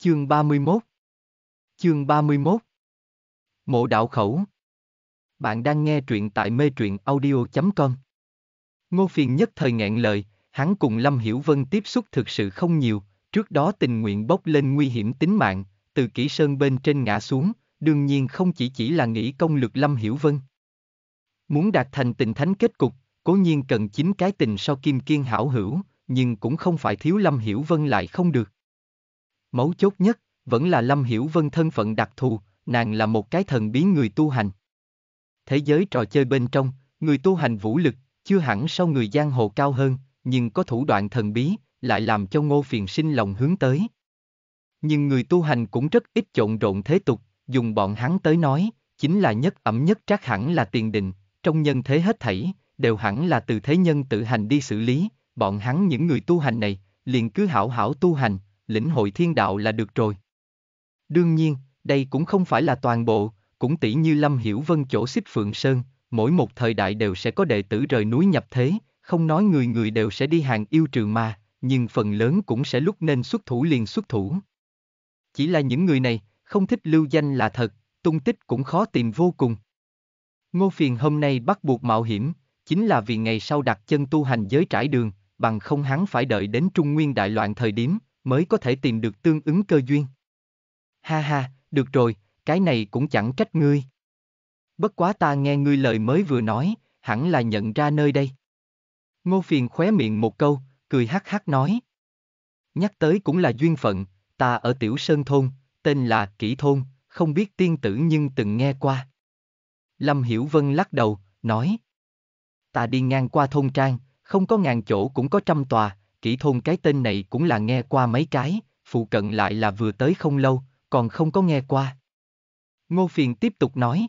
Chương 31 Chương 31 Mộ đạo khẩu Bạn đang nghe truyện tại mê truyện audio.com Ngô Phiền nhất thời nghẹn lời, hắn cùng Lâm Hiểu Vân tiếp xúc thực sự không nhiều, trước đó tình nguyện bốc lên nguy hiểm tính mạng, từ kỹ sơn bên trên ngã xuống, đương nhiên không chỉ chỉ là nghĩ công lực Lâm Hiểu Vân. Muốn đạt thành tình thánh kết cục, cố nhiên cần chính cái tình sau kim kiên hảo hữu, nhưng cũng không phải thiếu Lâm Hiểu Vân lại không được. Mấu chốt nhất, vẫn là Lâm Hiểu Vân thân phận đặc thù, nàng là một cái thần bí người tu hành. Thế giới trò chơi bên trong, người tu hành vũ lực, chưa hẳn sau người giang hồ cao hơn, nhưng có thủ đoạn thần bí, lại làm cho ngô phiền sinh lòng hướng tới. Nhưng người tu hành cũng rất ít trộn rộn thế tục, dùng bọn hắn tới nói, chính là nhất ẩm nhất trác hẳn là tiền định, trong nhân thế hết thảy, đều hẳn là từ thế nhân tự hành đi xử lý, bọn hắn những người tu hành này, liền cứ hảo hảo tu hành, lĩnh hội thiên đạo là được rồi. Đương nhiên, đây cũng không phải là toàn bộ, cũng tỷ như Lâm Hiểu Vân chỗ xích Phượng Sơn, mỗi một thời đại đều sẽ có đệ tử rời núi nhập thế, không nói người người đều sẽ đi hàng yêu trừ ma, nhưng phần lớn cũng sẽ lúc nên xuất thủ liền xuất thủ. Chỉ là những người này, không thích lưu danh là thật, tung tích cũng khó tìm vô cùng. Ngô Phiền hôm nay bắt buộc mạo hiểm, chính là vì ngày sau đặt chân tu hành giới trải đường, bằng không hắn phải đợi đến Trung Nguyên đại loạn thời điểm, mới có thể tìm được tương ứng cơ duyên. Ha ha, được rồi, cái này cũng chẳng trách ngươi. Bất quá ta nghe ngươi lời mới vừa nói, hẳn là nhận ra nơi đây. Ngô Phiền khóe miệng một câu, cười hắc hắc nói. Nhắc tới cũng là duyên phận, ta ở Tiểu Sơn Thôn, tên là Kỷ Thôn, không biết tiên tử nhưng từng nghe qua. Lâm Hiểu Vân lắc đầu, nói. Ta đi ngang qua thôn trang, không có ngàn chỗ cũng có trăm tòa, kỹ thôn cái tên này cũng là nghe qua mấy cái, phụ cận lại là vừa tới không lâu, còn không có nghe qua. Ngô Phiền tiếp tục nói.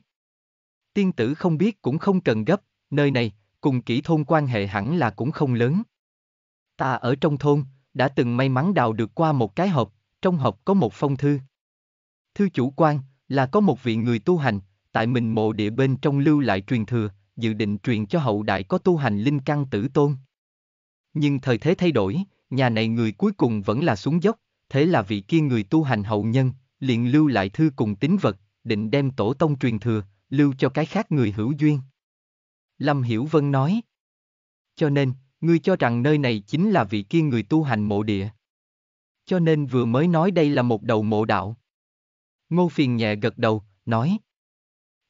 Tiên tử không biết cũng không cần gấp, nơi này, cùng kỹ thôn quan hệ hẳn là cũng không lớn. Ta ở trong thôn, đã từng may mắn đào được qua một cái hộp, trong hộp có một phong thư. Thư chủ quan là có một vị người tu hành, tại mình mộ địa bên trong lưu lại truyền thừa, dự định truyền cho hậu đại có tu hành linh căn tử tôn. Nhưng thời thế thay đổi, nhà này người cuối cùng vẫn là xuống dốc, thế là vị kia người tu hành hậu nhân, liền lưu lại thư cùng tín vật, định đem tổ tông truyền thừa, lưu cho cái khác người hữu duyên. Lâm Hiểu Vân nói. Cho nên, ngươi cho rằng nơi này chính là vị kia người tu hành mộ địa. Cho nên vừa mới nói đây là một đầu mộ đạo. Ngô Phiền nhẹ gật đầu, nói.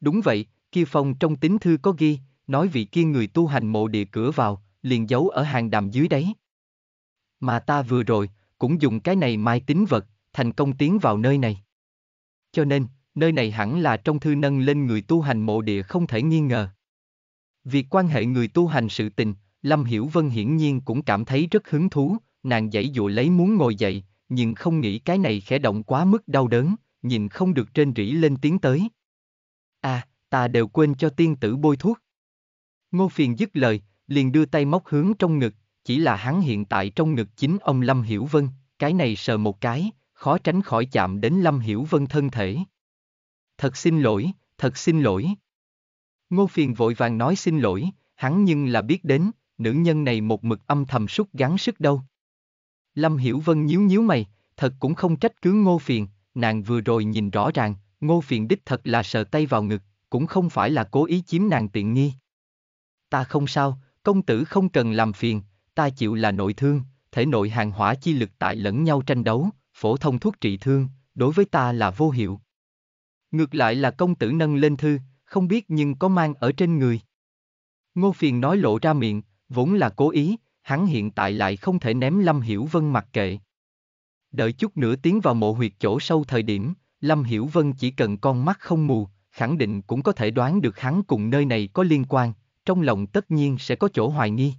Đúng vậy, kia phòng trong tín thư có ghi, nói vị kia người tu hành mộ địa cửa vào, liền giấu ở hàng đàm dưới đấy. Mà ta vừa rồi, cũng dùng cái này mai tính vật, thành công tiến vào nơi này. Cho nên, nơi này hẳn là trong thư nâng lên người tu hành mộ địa không thể nghi ngờ. Việc quan hệ người tu hành sự tình, Lâm Hiểu Vân hiển nhiên cũng cảm thấy rất hứng thú, nàng dãy dụ lấy muốn ngồi dậy, nhưng không nghĩ cái này khẽ động quá mức đau đớn, nhìn không được trên rỉ lên tiếng tới. À, ta đều quên cho tiên tử bôi thuốc. Ngô Phiền dứt lời, liền đưa tay móc hướng trong ngực, chỉ là hắn hiện tại trong ngực chính ông Lâm Hiểu Vân, cái này sờ một cái, khó tránh khỏi chạm đến Lâm Hiểu Vân thân thể. Thật xin lỗi, thật xin lỗi. Ngô Phiền vội vàng nói xin lỗi, hắn nhưng là biết đến, nữ nhân này một mực âm thầm sút gắng sức đâu. Lâm Hiểu Vân nhíu nhíu mày, thật cũng không trách cứ Ngô Phiền, nàng vừa rồi nhìn rõ ràng, Ngô Phiền đích thật là sờ tay vào ngực, cũng không phải là cố ý chiếm nàng tiện nghi. Ta không sao, công tử không cần làm phiền, ta chịu là nội thương, thể nội hàng hỏa chi lực tại lẫn nhau tranh đấu, phổ thông thuốc trị thương, đối với ta là vô hiệu. Ngược lại là công tử nâng lên thư, không biết nhưng có mang ở trên người. Ngô Phiền nói lộ ra miệng, vốn là cố ý, hắn hiện tại lại không thể ném Lâm Hiểu Vân mặc kệ. Đợi chút nữa tiến vào mộ huyệt chỗ sâu thời điểm, Lâm Hiểu Vân chỉ cần con mắt không mù, khẳng định cũng có thể đoán được hắn cùng nơi này có liên quan, trong lòng tất nhiên sẽ có chỗ hoài nghi.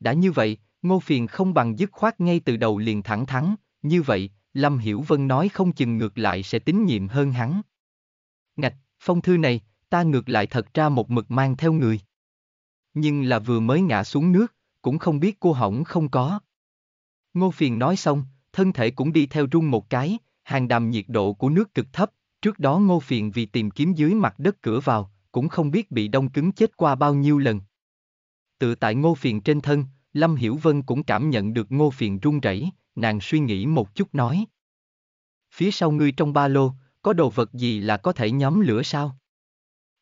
Đã như vậy, Ngô Phiền không bằng dứt khoát ngay từ đầu liền thẳng thắn, như vậy, Lâm Hiểu Vân nói không chừng ngược lại sẽ tín nhiệm hơn hắn. Ngạch, phong thư này, ta ngược lại thật ra một mực mang theo người. Nhưng là vừa mới ngã xuống nước, cũng không biết cô hỏng không có. Ngô Phiền nói xong, thân thể cũng đi theo rung một cái, hàng đàm nhiệt độ của nước cực thấp, trước đó Ngô Phiền vì tìm kiếm dưới mặt đất cửa vào, cũng không biết bị đông cứng chết qua bao nhiêu lần. Tự tại ngô phiền trên thân, Lâm Hiểu Vân cũng cảm nhận được ngô phiền run rẩy, nàng suy nghĩ một chút nói. Phía sau ngươi trong ba lô, có đồ vật gì là có thể nhóm lửa sao?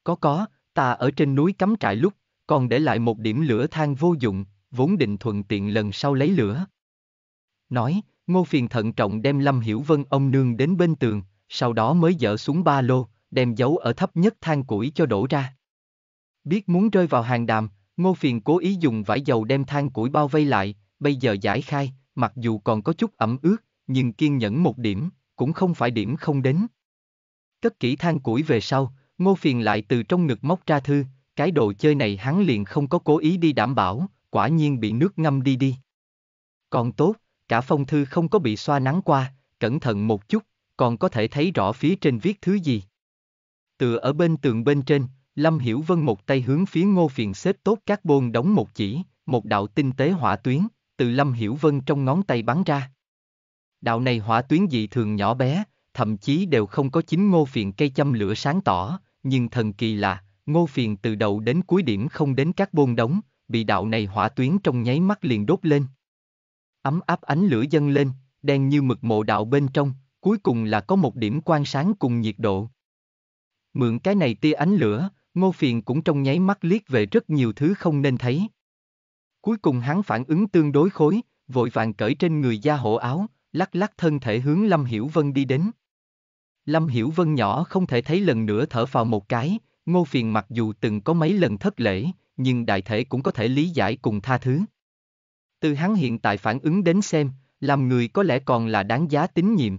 Có có, ta ở trên núi cắm trại lúc, còn để lại một điểm lửa than vô dụng, vốn định thuận tiện lần sau lấy lửa. Nói, Ngô Phiền thận trọng đem Lâm Hiểu Vân ông nương đến bên tường, sau đó mới dỡ xuống ba lô, đem giấu ở thấp nhất than củi cho đổ ra. Biết muốn rơi vào hàng đàm, Ngô Phiền cố ý dùng vải dầu đem than củi bao vây lại, bây giờ giải khai, mặc dù còn có chút ẩm ướt, nhưng kiên nhẫn một điểm, cũng không phải điểm không đến. Cất kỹ than củi về sau, Ngô Phiền lại từ trong ngực móc ra thư, cái đồ chơi này hắn liền không có cố ý đi đảm bảo, quả nhiên bị nước ngâm đi đi. Còn tốt, cả phong thư không có bị xoa nắng qua, cẩn thận một chút, còn có thể thấy rõ phía trên viết thứ gì. Tựa ở bên tường bên trên, Lâm Hiểu Vân một tay hướng phía ngô phiền xếp tốt các bôn đóng một chỉ, một đạo tinh tế hỏa tuyến, từ Lâm Hiểu Vân trong ngón tay bắn ra. Đạo này hỏa tuyến dị thường nhỏ bé, thậm chí đều không có chính ngô phiền cây châm lửa sáng tỏ, nhưng thần kỳ là, ngô phiền từ đầu đến cuối điểm không đến các bôn đóng, bị đạo này hỏa tuyến trong nháy mắt liền đốt lên. Ấm áp ánh lửa dâng lên, đen như mực mộ đạo bên trong, cuối cùng là có một điểm quan sáng cùng nhiệt độ. Mượn cái này tia ánh lửa, Ngô Phiền cũng trong nháy mắt liếc về rất nhiều thứ không nên thấy. Cuối cùng hắn phản ứng tương đối khối, vội vàng cởi trên người da hộ áo, lắc lắc thân thể hướng Lâm Hiểu Vân đi đến. Lâm Hiểu Vân nhỏ không thể thấy lần nữa thở vào một cái, Ngô Phiền mặc dù từng có mấy lần thất lễ, nhưng đại thể cũng có thể lý giải cùng tha thứ. Từ hắn hiện tại phản ứng đến xem, làm người có lẽ còn là đáng giá tín nhiệm.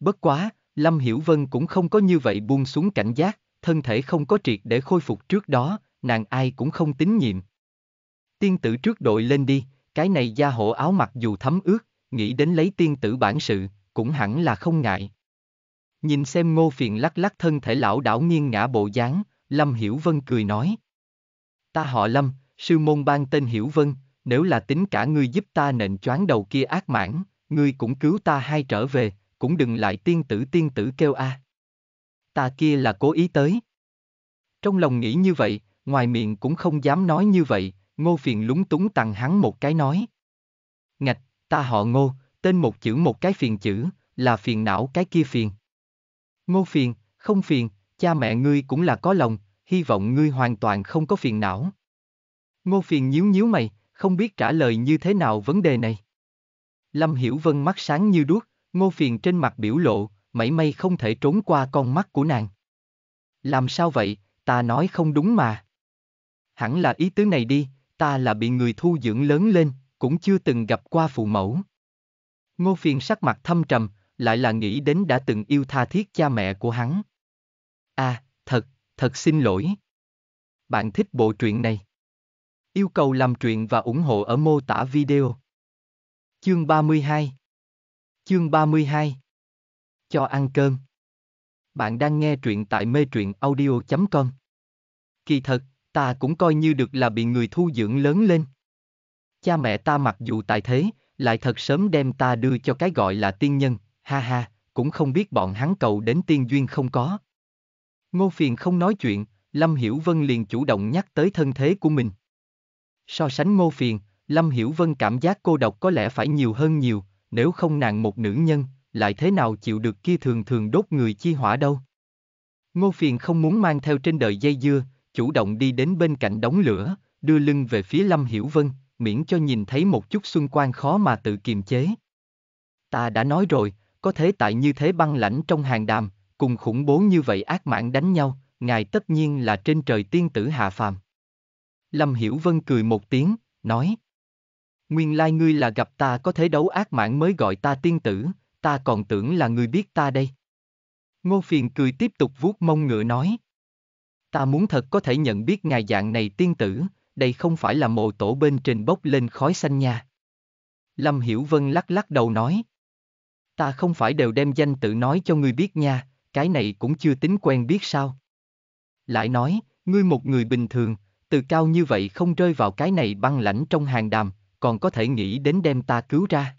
Bất quá, Lâm Hiểu Vân cũng không có như vậy buông xuống cảnh giác, thân thể không có triệt để khôi phục trước đó, nàng ai cũng không tín nhiệm. Tiên tử trước đội lên đi, cái này gia hộ áo mặc dù thấm ướt, nghĩ đến lấy tiên tử bản sự, cũng hẳn là không ngại. Nhìn xem ngô phiền lắc lắc thân thể lão đảo nghiêng ngã bộ dáng, Lâm Hiểu Vân cười nói. Ta họ Lâm, sư môn ban tên Hiểu Vân, nếu là tính cả ngươi giúp ta nện choáng đầu kia ác mãn, ngươi cũng cứu ta hai trở về, cũng đừng lại tiên tử tiên tử kêu a. À. Ta kia là cố ý tới. Trong lòng nghĩ như vậy, ngoài miệng cũng không dám nói như vậy, ngô phiền lúng túng tặng hắn một cái nói. Ngạch, ta họ ngô, tên một chữ một cái phiền chữ, là phiền não cái kia phiền. Ngô phiền, không phiền, cha mẹ ngươi cũng là có lòng, hy vọng ngươi hoàn toàn không có phiền não. Ngô phiền nhíu nhíu mày, không biết trả lời như thế nào vấn đề này. Lâm Hiểu Vân mắt sáng như đuốc, Ngô Phiền trên mặt biểu lộ, mảy may không thể trốn qua con mắt của nàng. Làm sao vậy, ta nói không đúng mà. Hẳn là ý tứ này đi, ta là bị người thu dưỡng lớn lên, cũng chưa từng gặp qua phụ mẫu. Ngô Phiền sắc mặt thâm trầm, lại là nghĩ đến đã từng yêu tha thiết cha mẹ của hắn. À, thật, thật xin lỗi. Bạn thích bộ truyện này? Yêu cầu làm truyện và ủng hộ ở mô tả video. Chương 32 Chương 32 Cho ăn cơm Bạn đang nghe truyện tại mê truyện audio.com Kỳ thật, ta cũng coi như được là bị người thu dưỡng lớn lên. Cha mẹ ta mặc dù tại thế, lại thật sớm đem ta đưa cho cái gọi là tiên nhân, ha ha, cũng không biết bọn hắn cầu đến tiên duyên không có. Ngô Phiền không nói chuyện, Lâm Hiểu Vân liền chủ động nhắc tới thân thế của mình. So sánh Ngô Phiền, Lâm Hiểu Vân cảm giác cô độc có lẽ phải nhiều hơn nhiều, nếu không nàng một nữ nhân, lại thế nào chịu được kia thường thường đốt người chi hỏa đâu. Ngô Phiền không muốn mang theo trên đời dây dưa, chủ động đi đến bên cạnh đống lửa, đưa lưng về phía Lâm Hiểu Vân, miễn cho nhìn thấy một chút xuân quan khó mà tự kiềm chế. Ta đã nói rồi, có thế tại như thế băng lãnh trong hàng đàm, cùng khủng bố như vậy ác mãn đánh nhau, ngài tất nhiên là trên trời tiên tử hạ phàm. Lâm Hiểu Vân cười một tiếng, nói nguyên lai ngươi là gặp ta có thế đấu ác mãn mới gọi ta tiên tử, ta còn tưởng là ngươi biết ta đây. Ngô Phiền cười tiếp tục vuốt mông ngựa nói. Ta muốn thật có thể nhận biết ngài dạng này tiên tử, đây không phải là mộ tổ bên trên bốc lên khói xanh nha. Lâm Hiểu Vân lắc lắc đầu nói. Ta không phải đều đem danh tự nói cho ngươi biết nha, cái này cũng chưa tính quen biết sao. Lại nói, ngươi một người bình thường, từ cao như vậy không rơi vào cái này băng lãnh trong hàng đàm, còn có thể nghĩ đến đem ta cứu ra.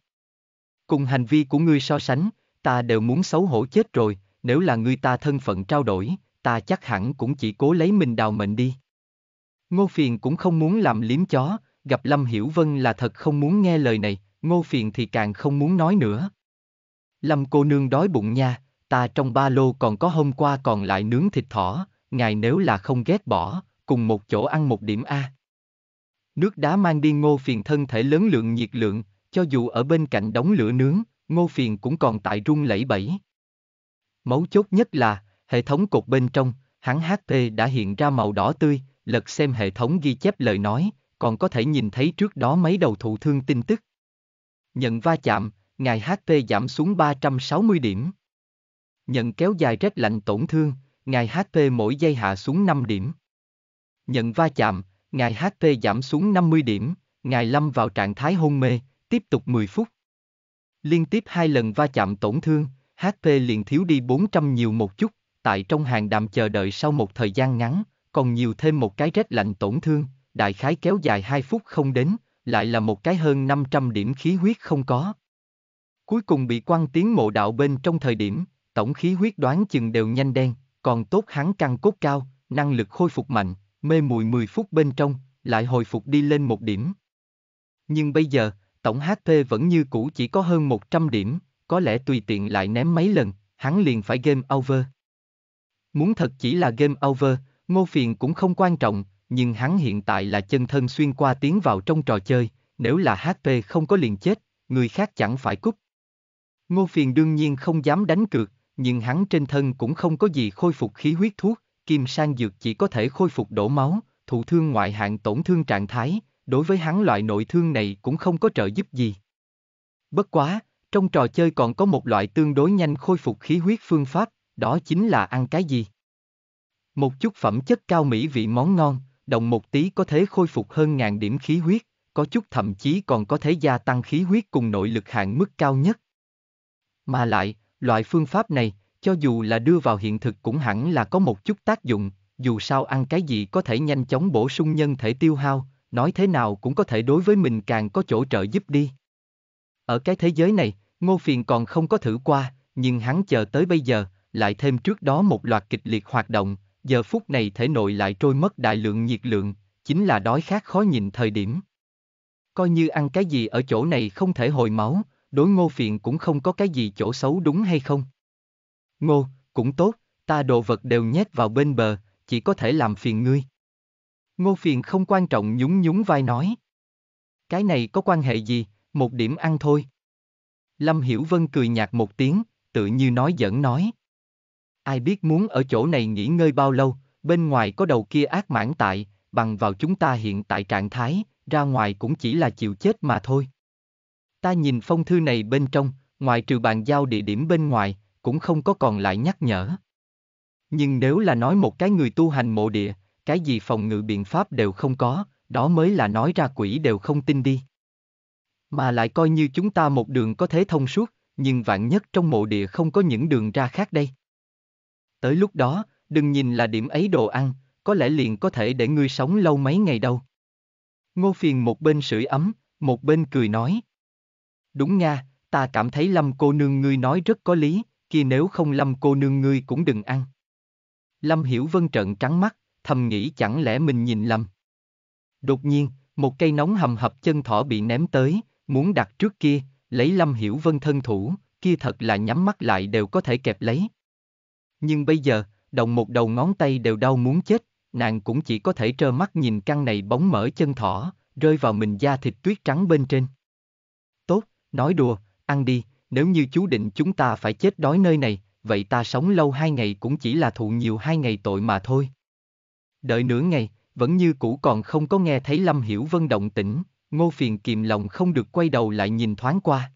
Cùng hành vi của ngươi so sánh, ta đều muốn xấu hổ chết rồi, nếu là ngươi ta thân phận trao đổi, ta chắc hẳn cũng chỉ cố lấy mình đào mệnh đi. Ngô Phiền cũng không muốn làm liếm chó, gặp Lâm Hiểu Vân là thật không muốn nghe lời này, Ngô Phiền thì càng không muốn nói nữa. Lâm cô nương đói bụng nha, ta trong ba lô còn có hôm qua còn lại nướng thịt thỏ, ngài nếu là không ghét bỏ, cùng một chỗ ăn một điểm A. Nước đá mang đi ngô phiền thân thể lớn lượng nhiệt lượng, cho dù ở bên cạnh đóng lửa nướng, ngô phiền cũng còn tại run lẩy bẩy. Mấu chốt nhất là, hệ thống cột bên trong, hắn HT đã hiện ra màu đỏ tươi, lật xem hệ thống ghi chép lời nói, còn có thể nhìn thấy trước đó mấy đầu thụ thương tin tức. Nhận va chạm, ngài HT giảm xuống 360 điểm. Nhận kéo dài rét lạnh tổn thương, ngài HT mỗi giây hạ xuống 5 điểm. Nhận va chạm, ngài HP giảm xuống 50 điểm, ngài lâm vào trạng thái hôn mê, tiếp tục 10 phút. Liên tiếp hai lần va chạm tổn thương, HP liền thiếu đi 400 nhiều một chút, tại trong hàng đạm chờ đợi sau một thời gian ngắn, còn nhiều thêm một cái rét lạnh tổn thương, đại khái kéo dài 2 phút không đến, lại là một cái hơn 500 điểm khí huyết không có. Cuối cùng bị quan tiến mộ đạo bên trong thời điểm, tổng khí huyết đoán chừng đều nhanh đen, còn tốt hắn căng cốt cao, năng lực khôi phục mạnh, mê mùi 10 phút bên trong, lại hồi phục đi lên một điểm. Nhưng bây giờ, tổng HP vẫn như cũ chỉ có hơn 100 điểm, có lẽ tùy tiện lại ném mấy lần, hắn liền phải game over. Muốn thật chỉ là game over, ngô phiền cũng không quan trọng, nhưng hắn hiện tại là chân thân xuyên qua tiến vào trong trò chơi, nếu là HP không có liền chết, người khác chẳng phải cúp. Ngô phiền đương nhiên không dám đánh cược, nhưng hắn trên thân cũng không có gì khôi phục khí huyết thuốc, Kim Sang Dược chỉ có thể khôi phục đổ máu, thụ thương ngoại hạng tổn thương trạng thái, đối với hắn loại nội thương này cũng không có trợ giúp gì. Bất quá, trong trò chơi còn có một loại tương đối nhanh khôi phục khí huyết phương pháp, đó chính là ăn cái gì. Một chút phẩm chất cao mỹ vị món ngon, đồng một tí có thể khôi phục hơn ngàn điểm khí huyết, có chút thậm chí còn có thể gia tăng khí huyết cùng nội lực hạng mức cao nhất. Mà lại, loại phương pháp này, cho dù là đưa vào hiện thực cũng hẳn là có một chút tác dụng, dù sao ăn cái gì có thể nhanh chóng bổ sung nhân thể tiêu hao, nói thế nào cũng có thể đối với mình càng có chỗ trợ giúp đi. Ở cái thế giới này, Ngô Phiền còn không có thử qua, nhưng hắn chờ tới bây giờ, lại thêm trước đó một loạt kịch liệt hoạt động, giờ phút này thể nội lại trôi mất đại lượng nhiệt lượng, chính là đói khát khó nhìn thời điểm. Coi như ăn cái gì ở chỗ này không thể hồi máu, đối ngô phiền cũng không có cái gì chỗ xấu đúng hay không. Ngô, cũng tốt, ta đồ vật đều nhét vào bên bờ, chỉ có thể làm phiền ngươi. Ngô phiền không quan trọng nhún nhún vai nói. Cái này có quan hệ gì, một điểm ăn thôi. Lâm Hiểu Vân cười nhạt một tiếng, tự như nói giỡn nói. Ai biết muốn ở chỗ này nghỉ ngơi bao lâu, bên ngoài có đầu kia ác mãn tại, bằng vào chúng ta hiện tại trạng thái, ra ngoài cũng chỉ là chịu chết mà thôi. Ta nhìn phong thư này bên trong, ngoài trừ bàn giao địa điểm bên ngoài, cũng không có còn lại nhắc nhở. Nhưng nếu là nói một cái người tu hành mộ địa, cái gì phòng ngự biện pháp đều không có, đó mới là nói ra quỷ đều không tin đi. Mà lại coi như chúng ta một đường có thế thông suốt, nhưng vạn nhất trong mộ địa không có những đường ra khác đây. Tới lúc đó, đừng nhìn là điểm ấy đồ ăn, có lẽ liền có thể để ngươi sống lâu mấy ngày đâu. Ngô Phiền một bên sưởi ấm, một bên cười nói. Đúng nga, ta cảm thấy Lâm cô nương ngươi nói rất có lý, kia nếu không lâm cô nương ngươi cũng đừng ăn. Lâm Hiểu Vân trợn trắng mắt, thầm nghĩ chẳng lẽ mình nhìn lầm. Đột nhiên, một cây nóng hầm hập chân thỏ bị ném tới, muốn đặt trước kia, lấy Lâm Hiểu Vân thân thủ, kia thật là nhắm mắt lại đều có thể kẹp lấy. Nhưng bây giờ, đồng một đầu ngón tay đều đau muốn chết, nàng cũng chỉ có thể trơ mắt nhìn căn này bóng mở chân thỏ, rơi vào mình da thịt tuyết trắng bên trên. Tốt, nói đùa, ăn đi, nếu như chú định chúng ta phải chết đói nơi này, vậy ta sống lâu hai ngày cũng chỉ là thụ nhiều hai ngày tội mà thôi. Đợi nửa ngày, vẫn như cũ còn không có nghe thấy Lâm Hiểu Vân động tĩnh, Ngô Phiền kìm lòng không được quay đầu lại nhìn thoáng qua.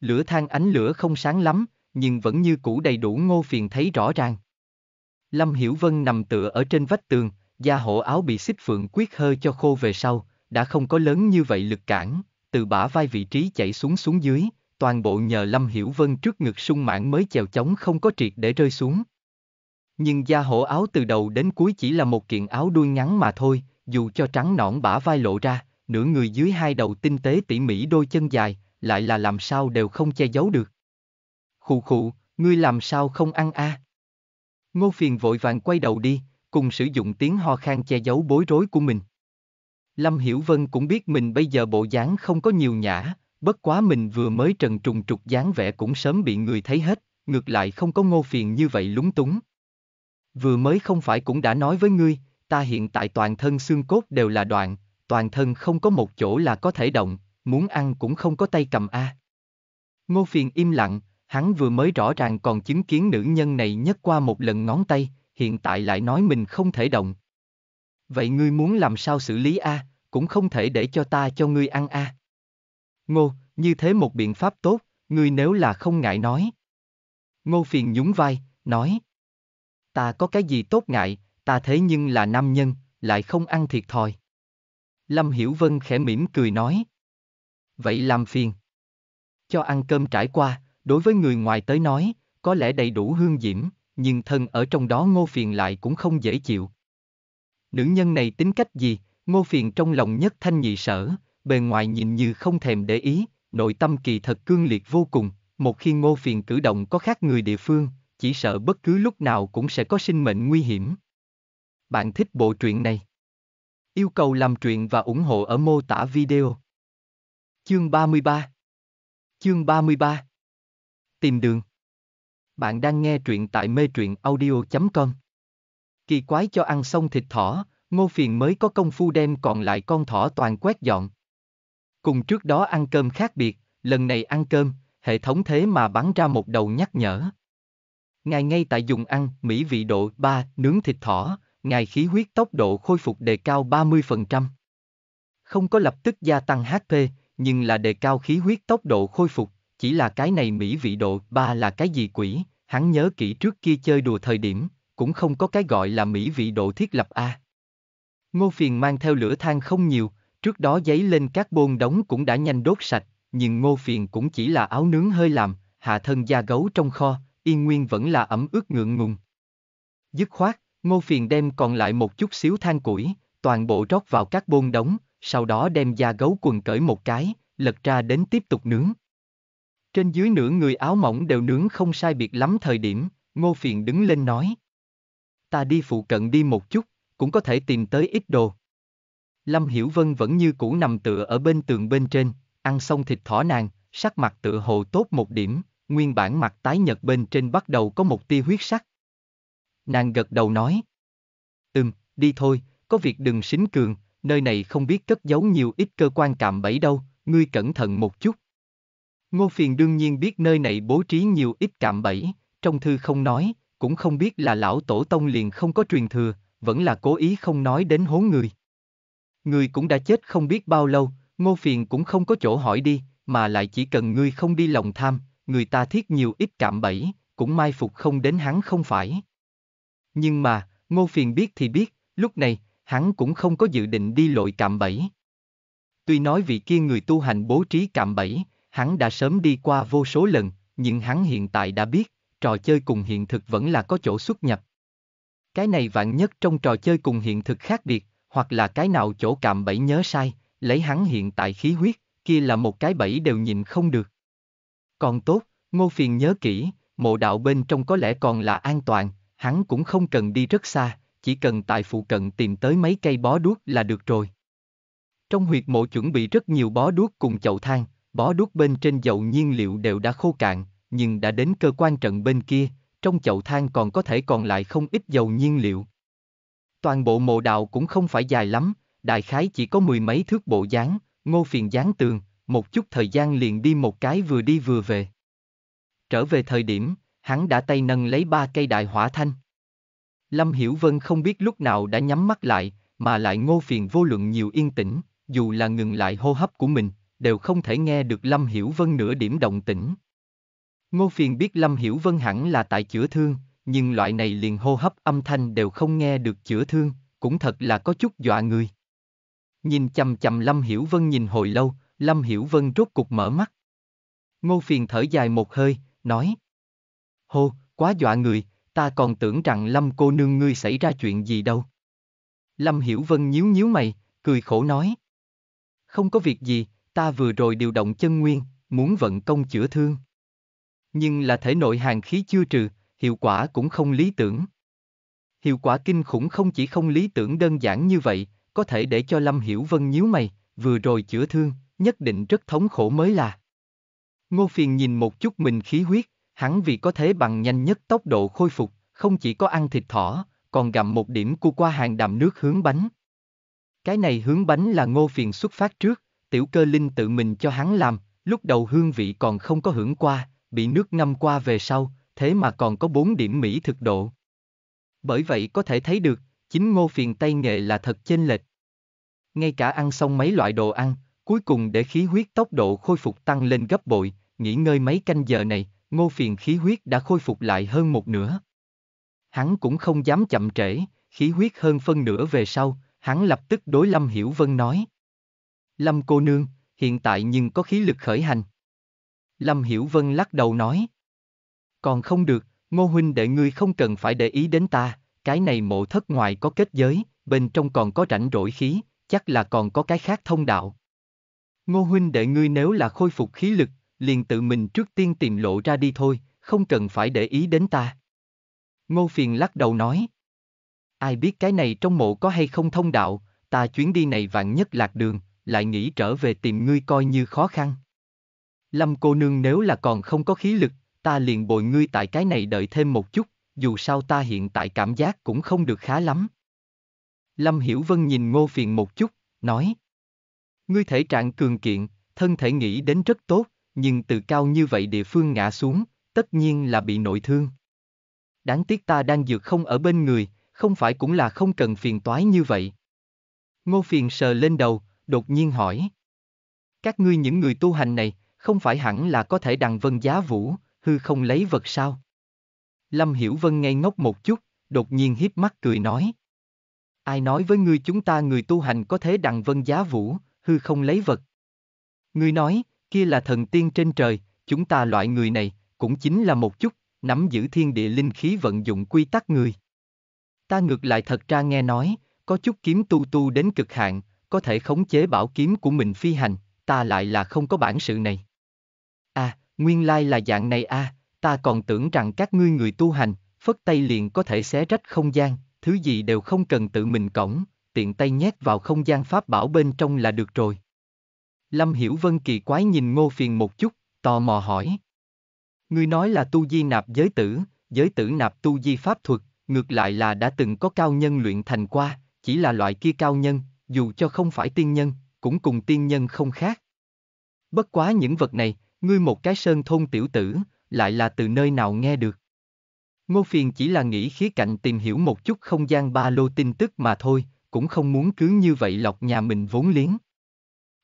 Lửa than ánh lửa không sáng lắm, nhưng vẫn như cũ đầy đủ Ngô Phiền thấy rõ ràng. Lâm Hiểu Vân nằm tựa ở trên vách tường, da hộ áo bị xích phượng quyết hơi cho khô về sau, đã không có lớn như vậy lực cản, từ bả vai vị trí chảy xuống xuống dưới, toàn bộ nhờ Lâm Hiểu Vân trước ngực sung mãn mới chèo chống không có triệt để rơi xuống. Nhưng da hổ áo từ đầu đến cuối chỉ là một kiện áo đuôi ngắn mà thôi, dù cho trắng nõn bả vai lộ ra, nửa người dưới hai đầu tinh tế tỉ mỉ đôi chân dài, lại là làm sao đều không che giấu được. Khụ khụ, ngươi làm sao không ăn a? À? Ngô Phiền vội vàng quay đầu đi, cùng sử dụng tiếng ho khan che giấu bối rối của mình. Lâm Hiểu Vân cũng biết mình bây giờ bộ dáng không có nhiều nhã, Bất quá mình vừa mới trần trùng trục dáng vẻ cũng sớm bị người thấy hết, ngược lại không có ngô phiền như vậy lúng túng. Vừa mới không phải cũng đã nói với ngươi, ta hiện tại toàn thân xương cốt đều là đoạn, toàn thân không có một chỗ là có thể động, muốn ăn cũng không có tay cầm a. À. Ngô phiền im lặng, hắn vừa mới rõ ràng còn chứng kiến nữ nhân này nhấc qua một lần ngón tay, hiện tại lại nói mình không thể động. Vậy ngươi muốn làm sao xử lý a, à, cũng không thể để cho ta cho ngươi ăn a. À. Ngô, như thế một biện pháp tốt, ngươi nếu là không ngại nói. Ngô phiền nhún vai, nói. Ta có cái gì tốt ngại, ta thế nhưng là nam nhân, lại không ăn thiệt thòi. Lâm Hiểu Vân khẽ mỉm cười nói. Vậy làm phiền. Cho ăn cơm trải qua, đối với người ngoài tới nói, có lẽ đầy đủ hương diễm, nhưng thân ở trong đó ngô phiền lại cũng không dễ chịu. Nữ nhân này tính cách gì, ngô phiền trong lòng nhất thanh nhị sở, bề ngoài nhìn như không thèm để ý, nội tâm kỳ thật cương liệt vô cùng, một khi ngô phiền cử động có khác người địa phương, chỉ sợ bất cứ lúc nào cũng sẽ có sinh mệnh nguy hiểm. Bạn thích bộ truyện này? Yêu cầu làm truyện và ủng hộ ở mô tả video. Chương 33 Chương 33 Tìm đường Bạn đang nghe truyện tại mê truyện audio.com Kỳ quái cho ăn xong thịt thỏ, Ngô Phiền mới có công phu đem còn lại con thỏ toàn quét dọn. Cùng trước đó ăn cơm khác biệt, lần này ăn cơm, hệ thống thế mà bắn ra một đầu nhắc nhở. Ngài ngay tại dùng ăn, mỹ vị độ 3, nướng thịt thỏ, ngài khí huyết tốc độ khôi phục đề cao 30%. Không có lập tức gia tăng HP, nhưng là đề cao khí huyết tốc độ khôi phục, chỉ là cái này mỹ vị độ 3 là cái gì quỷ, hắn nhớ kỹ trước kia chơi đùa thời điểm, cũng không có cái gọi là mỹ vị độ thiết lập A. Ngô Phiền mang theo lửa than không nhiều, Trước đó giấy lên carbon đóng cũng đã nhanh đốt sạch, nhưng ngô phiền cũng chỉ là áo nướng hơi làm, hạ thân da gấu trong kho, yên nguyên vẫn là ẩm ướt ngượng ngùng. Dứt khoát, ngô phiền đem còn lại một chút xíu than củi, toàn bộ rót vào carbon đóng, sau đó đem da gấu quần cởi một cái, lật ra đến tiếp tục nướng. Trên dưới nửa người áo mỏng đều nướng không sai biệt lắm thời điểm, ngô phiền đứng lên nói. Ta đi phụ cận đi một chút, cũng có thể tìm tới ít đồ. Lâm Hiểu Vân vẫn như cũ nằm tựa ở bên tường bên trên, ăn xong thịt thỏ nàng, sắc mặt tựa hồ tốt một điểm, nguyên bản mặt tái nhật bên trên bắt đầu có một tia huyết sắc. Nàng gật đầu nói. Ừm, đi thôi, có việc đừng xính cường, nơi này không biết cất giấu nhiều ít cơ quan cạm bẫy đâu, ngươi cẩn thận một chút. Ngô Phiền đương nhiên biết nơi này bố trí nhiều ít cạm bẫy, trong thư không nói, cũng không biết là lão tổ tông liền không có truyền thừa, vẫn là cố ý không nói đến hố người. Người cũng đã chết không biết bao lâu, ngô phiền cũng không có chỗ hỏi đi, mà lại chỉ cần ngươi không đi lòng tham, người ta thiết nhiều ít cạm bẫy, cũng mai phục không đến hắn không phải. Nhưng mà, ngô phiền biết thì biết, lúc này, hắn cũng không có dự định đi lội cạm bẫy. Tuy nói vị kia người tu hành bố trí cạm bẫy, hắn đã sớm đi qua vô số lần, nhưng hắn hiện tại đã biết, trò chơi cùng hiện thực vẫn là có chỗ xuất nhập. Cái này vạn nhất trong trò chơi cùng hiện thực khác biệt, hoặc là cái nào chỗ cạm bẫy nhớ sai, lấy hắn hiện tại khí huyết, kia là một cái bẫy đều nhìn không được. Còn tốt, Ngô Phiền nhớ kỹ, mộ đạo bên trong có lẽ còn là an toàn, hắn cũng không cần đi rất xa, chỉ cần tại phụ cận tìm tới mấy cây bó đuốc là được rồi. Trong huyệt mộ chuẩn bị rất nhiều bó đuốc cùng chậu than, bó đuốc bên trên dầu nhiên liệu đều đã khô cạn, nhưng đã đến cơ quan trận bên kia, trong chậu than còn có thể còn lại không ít dầu nhiên liệu, Toàn bộ mộ đạo cũng không phải dài lắm, đại khái chỉ có mười mấy thước bộ dáng, ngô phiền dán tường, một chút thời gian liền đi một cái vừa đi vừa về. Trở về thời điểm, hắn đã tay nâng lấy ba cây đại hỏa thanh. Lâm Hiểu Vân không biết lúc nào đã nhắm mắt lại, mà lại ngô phiền vô luận nhiều yên tĩnh, dù là ngừng lại hô hấp của mình, đều không thể nghe được Lâm Hiểu Vân nửa điểm động tĩnh. Ngô phiền biết Lâm Hiểu Vân hẳn là tại chữa thương, nhưng loại này liền hô hấp âm thanh đều không nghe được chữa thương, cũng thật là có chút dọa người. Nhìn chầm chầm Lâm Hiểu Vân nhìn hồi lâu, Lâm Hiểu Vân rốt cục mở mắt. Ngô Phiền thở dài một hơi, nói. Hô, quá dọa người, ta còn tưởng rằng Lâm cô nương ngươi xảy ra chuyện gì đâu. Lâm Hiểu Vân nhíu nhíu mày, cười khổ nói. Không có việc gì, ta vừa rồi điều động chân nguyên, muốn vận công chữa thương. Nhưng là thể nội hàng khí chưa trừ, hiệu quả cũng không lý tưởng. Hiệu quả kinh khủng không chỉ không lý tưởng đơn giản như vậy, có thể để cho Lâm Hiểu Vân nhíu mày, vừa rồi chữa thương, nhất định rất thống khổ mới là. Ngô Phiền nhìn một chút mình khí huyết, hắn vì có thế bằng nhanh nhất tốc độ khôi phục, không chỉ có ăn thịt thỏ, còn gặm một điểm cu qua hàng đàm nước hướng bánh. Cái này hướng bánh là Ngô Phiền xuất phát trước, tiểu cơ linh tự mình cho hắn làm, lúc đầu hương vị còn không có hưởng qua, bị nước ngâm qua về sau, thế mà còn có 4 điểm Mỹ thực độ. Bởi vậy có thể thấy được, chính ngô phiền Tây Nghệ là thật chênh lệch. Ngay cả ăn xong mấy loại đồ ăn, cuối cùng để khí huyết tốc độ khôi phục tăng lên gấp bội, nghỉ ngơi mấy canh giờ này, ngô phiền khí huyết đã khôi phục lại hơn một nửa. Hắn cũng không dám chậm trễ, khí huyết hơn phân nửa về sau, hắn lập tức đối Lâm Hiểu Vân nói. Lâm cô nương, hiện tại nhưng có khí lực khởi hành. Lâm Hiểu Vân lắc đầu nói. Còn không được, ngô huynh đệ ngươi không cần phải để ý đến ta, cái này mộ thất ngoài có kết giới, bên trong còn có rảnh rỗi khí, chắc là còn có cái khác thông đạo. Ngô huynh đệ ngươi nếu là khôi phục khí lực, liền tự mình trước tiên tìm lộ ra đi thôi, không cần phải để ý đến ta. Ngô phiền lắc đầu nói. Ai biết cái này trong mộ có hay không thông đạo, ta chuyến đi này vạn nhất lạc đường, lại nghĩ trở về tìm ngươi coi như khó khăn. Lâm cô nương nếu là còn không có khí lực, ta liền bồi ngươi tại cái này đợi thêm một chút, dù sao ta hiện tại cảm giác cũng không được khá lắm. Lâm Hiểu Vân nhìn Ngô Phiền một chút, nói. Ngươi thể trạng cường kiện, thân thể nghĩ đến rất tốt, nhưng từ cao như vậy địa phương ngã xuống, tất nhiên là bị nội thương. Đáng tiếc ta đang dược không ở bên người, không phải cũng là không cần phiền toái như vậy. Ngô Phiền sờ lên đầu, đột nhiên hỏi. Các ngươi những người tu hành này, không phải hẳn là có thể đằng vân giá vũ, hư không lấy vật sao? Lâm Hiểu Vân ngây ngốc một chút, đột nhiên híp mắt cười nói. Ai nói với ngươi chúng ta người tu hành có thế đặng vân giá vũ, hư không lấy vật. Ngươi nói, kia là thần tiên trên trời, chúng ta loại người này, cũng chính là một chút, nắm giữ thiên địa linh khí vận dụng quy tắc người. Ta ngược lại thật ra nghe nói, có chút kiếm tu tu đến cực hạn, có thể khống chế bảo kiếm của mình phi hành, ta lại là không có bản sự này nguyên lai là dạng này a, à, ta còn tưởng rằng các ngươi người tu hành, phất tay liền có thể xé rách không gian, thứ gì đều không cần tự mình cõng, tiện tay nhét vào không gian pháp bảo bên trong là được rồi. Lâm Hiểu Vân kỳ quái nhìn Ngô Phiền một chút, tò mò hỏi. Ngươi nói là tu di nạp giới tử, giới tử nạp tu di pháp thuật, ngược lại là đã từng có cao nhân luyện thành qua, chỉ là loại kia cao nhân, dù cho không phải tiên nhân, cũng cùng tiên nhân không khác. Bất quá những vật này, Ngươi một cái sơn thôn tiểu tử, lại là từ nơi nào nghe được. Ngô Phiền chỉ là nghĩ khía cạnh tìm hiểu một chút không gian ba lô tin tức mà thôi, cũng không muốn cứ như vậy lọc nhà mình vốn liếng.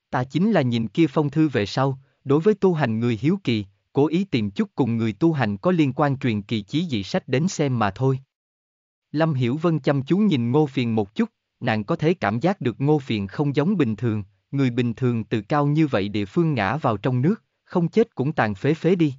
Ta chính là nhìn kia phong thư về sau, đối với tu hành người hiếu kỳ, cố ý tìm chút cùng người tu hành có liên quan truyền kỳ chí dị sách đến xem mà thôi. Lâm Hiểu Vân chăm chú nhìn Ngô Phiền một chút, nàng có thể cảm giác được Ngô Phiền không giống bình thường, người bình thường từ cao như vậy địa phương ngã vào trong nước, không chết cũng tàn phế phế đi.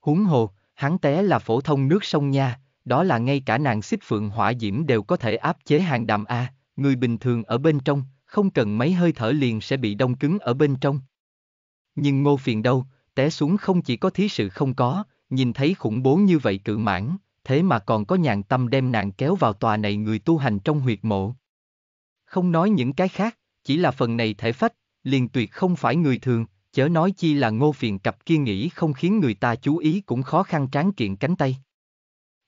Huống hồ, hắn té là phổ thông nước sông nha, đó là ngay cả nàng xích phượng hỏa diễm đều có thể áp chế hàng đàm A, người bình thường ở bên trong, không cần mấy hơi thở liền sẽ bị đông cứng ở bên trong. Nhưng ngô phiền đâu, té xuống không chỉ có thí sự không có, nhìn thấy khủng bố như vậy cự mãn, thế mà còn có nhàn tâm đem nàng kéo vào tòa này người tu hành trong huyệt mộ. Không nói những cái khác, chỉ là phần này thể phách, liền tuyệt không phải người thường chớ nói chi là ngô phiền cặp kia nghĩ không khiến người ta chú ý cũng khó khăn tráng kiện cánh tay.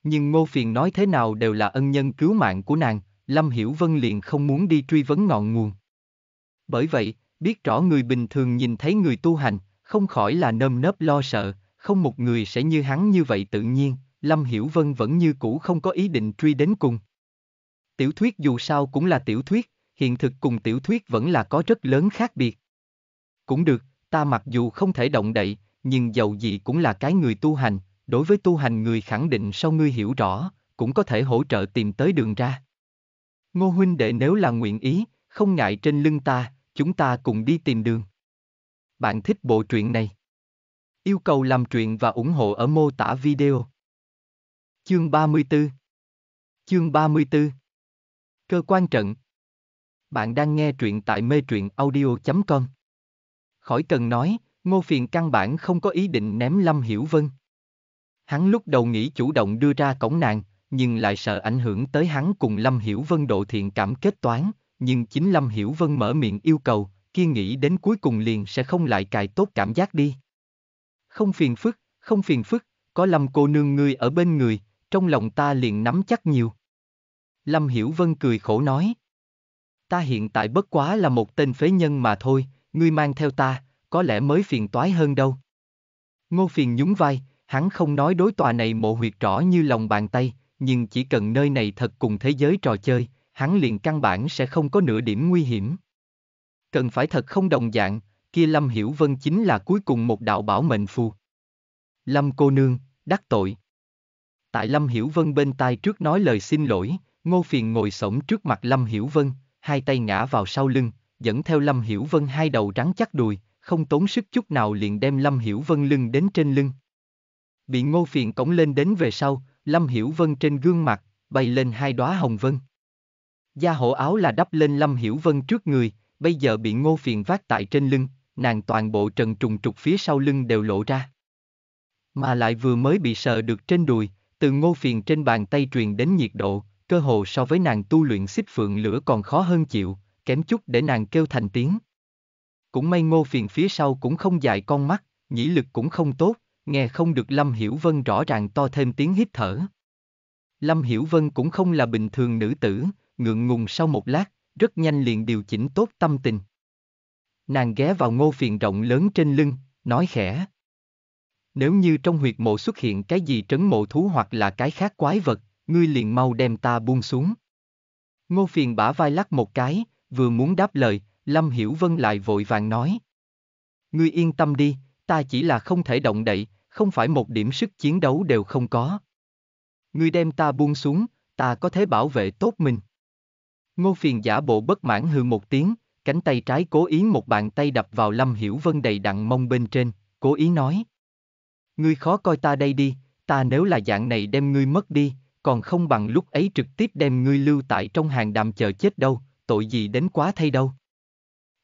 Nhưng ngô phiền nói thế nào đều là ân nhân cứu mạng của nàng, Lâm Hiểu Vân liền không muốn đi truy vấn ngọn nguồn. Bởi vậy, biết rõ người bình thường nhìn thấy người tu hành, không khỏi là nơm nớp lo sợ, không một người sẽ như hắn như vậy tự nhiên, Lâm Hiểu Vân vẫn như cũ không có ý định truy đến cùng. Tiểu thuyết dù sao cũng là tiểu thuyết, hiện thực cùng tiểu thuyết vẫn là có rất lớn khác biệt. Cũng được, Ta mặc dù không thể động đậy, nhưng dầu gì cũng là cái người tu hành, đối với tu hành người khẳng định sau ngươi hiểu rõ, cũng có thể hỗ trợ tìm tới đường ra. Ngô huynh đệ nếu là nguyện ý, không ngại trên lưng ta, chúng ta cùng đi tìm đường. Bạn thích bộ truyện này? Yêu cầu làm truyện và ủng hộ ở mô tả video. Chương 34 Chương 34 Cơ quan trận Bạn đang nghe truyện tại mê truyện audio.com Khỏi cần nói, Ngô Phiền căn bản không có ý định ném Lâm Hiểu Vân. Hắn lúc đầu nghĩ chủ động đưa ra cổng nàng, nhưng lại sợ ảnh hưởng tới hắn cùng Lâm Hiểu Vân độ thiện cảm kết toán, nhưng chính Lâm Hiểu Vân mở miệng yêu cầu, kia nghĩ đến cuối cùng liền sẽ không lại cài tốt cảm giác đi. Không phiền phức, không phiền phức, có Lâm cô nương ngươi ở bên người, trong lòng ta liền nắm chắc nhiều. Lâm Hiểu Vân cười khổ nói. Ta hiện tại bất quá là một tên phế nhân mà thôi, ngươi mang theo ta, có lẽ mới phiền toái hơn đâu. Ngô phiền nhún vai, hắn không nói đối tòa này mộ huyệt rõ như lòng bàn tay, nhưng chỉ cần nơi này thật cùng thế giới trò chơi, hắn liền căn bản sẽ không có nửa điểm nguy hiểm. Cần phải thật không đồng dạng, kia Lâm Hiểu Vân chính là cuối cùng một đạo bảo mệnh phù. Lâm cô nương, đắc tội. Tại Lâm Hiểu Vân bên tai trước nói lời xin lỗi, Ngô Phiền ngồi sổng trước mặt Lâm Hiểu Vân, hai tay ngã vào sau lưng, dẫn theo Lâm Hiểu Vân hai đầu rắn chắc đùi, không tốn sức chút nào liền đem Lâm Hiểu Vân lưng đến trên lưng. Bị ngô phiền cổng lên đến về sau, Lâm Hiểu Vân trên gương mặt, bay lên hai đóa hồng vân. Gia hộ áo là đắp lên Lâm Hiểu Vân trước người, bây giờ bị ngô phiền vác tại trên lưng, nàng toàn bộ trần trùng trục phía sau lưng đều lộ ra. Mà lại vừa mới bị sợ được trên đùi, từ ngô phiền trên bàn tay truyền đến nhiệt độ, cơ hồ so với nàng tu luyện xích phượng lửa còn khó hơn chịu, kém chút để nàng kêu thành tiếng. Cũng may ngô phiền phía sau cũng không dài con mắt, nhĩ lực cũng không tốt, nghe không được Lâm Hiểu Vân rõ ràng to thêm tiếng hít thở. Lâm Hiểu Vân cũng không là bình thường nữ tử, ngượng ngùng sau một lát, rất nhanh liền điều chỉnh tốt tâm tình. Nàng ghé vào ngô phiền rộng lớn trên lưng, nói khẽ. Nếu như trong huyệt mộ xuất hiện cái gì trấn mộ thú hoặc là cái khác quái vật, ngươi liền mau đem ta buông xuống. Ngô phiền bả vai lắc một cái, vừa muốn đáp lời, Lâm Hiểu Vân lại vội vàng nói. Ngươi yên tâm đi, ta chỉ là không thể động đậy, không phải một điểm sức chiến đấu đều không có. Ngươi đem ta buông xuống, ta có thể bảo vệ tốt mình. Ngô phiền giả bộ bất mãn hư một tiếng, cánh tay trái cố ý một bàn tay đập vào Lâm Hiểu Vân đầy đặn mông bên trên, cố ý nói. Ngươi khó coi ta đây đi, ta nếu là dạng này đem ngươi mất đi, còn không bằng lúc ấy trực tiếp đem ngươi lưu tại trong hàng đàm chờ chết đâu, tội gì đến quá thay đâu.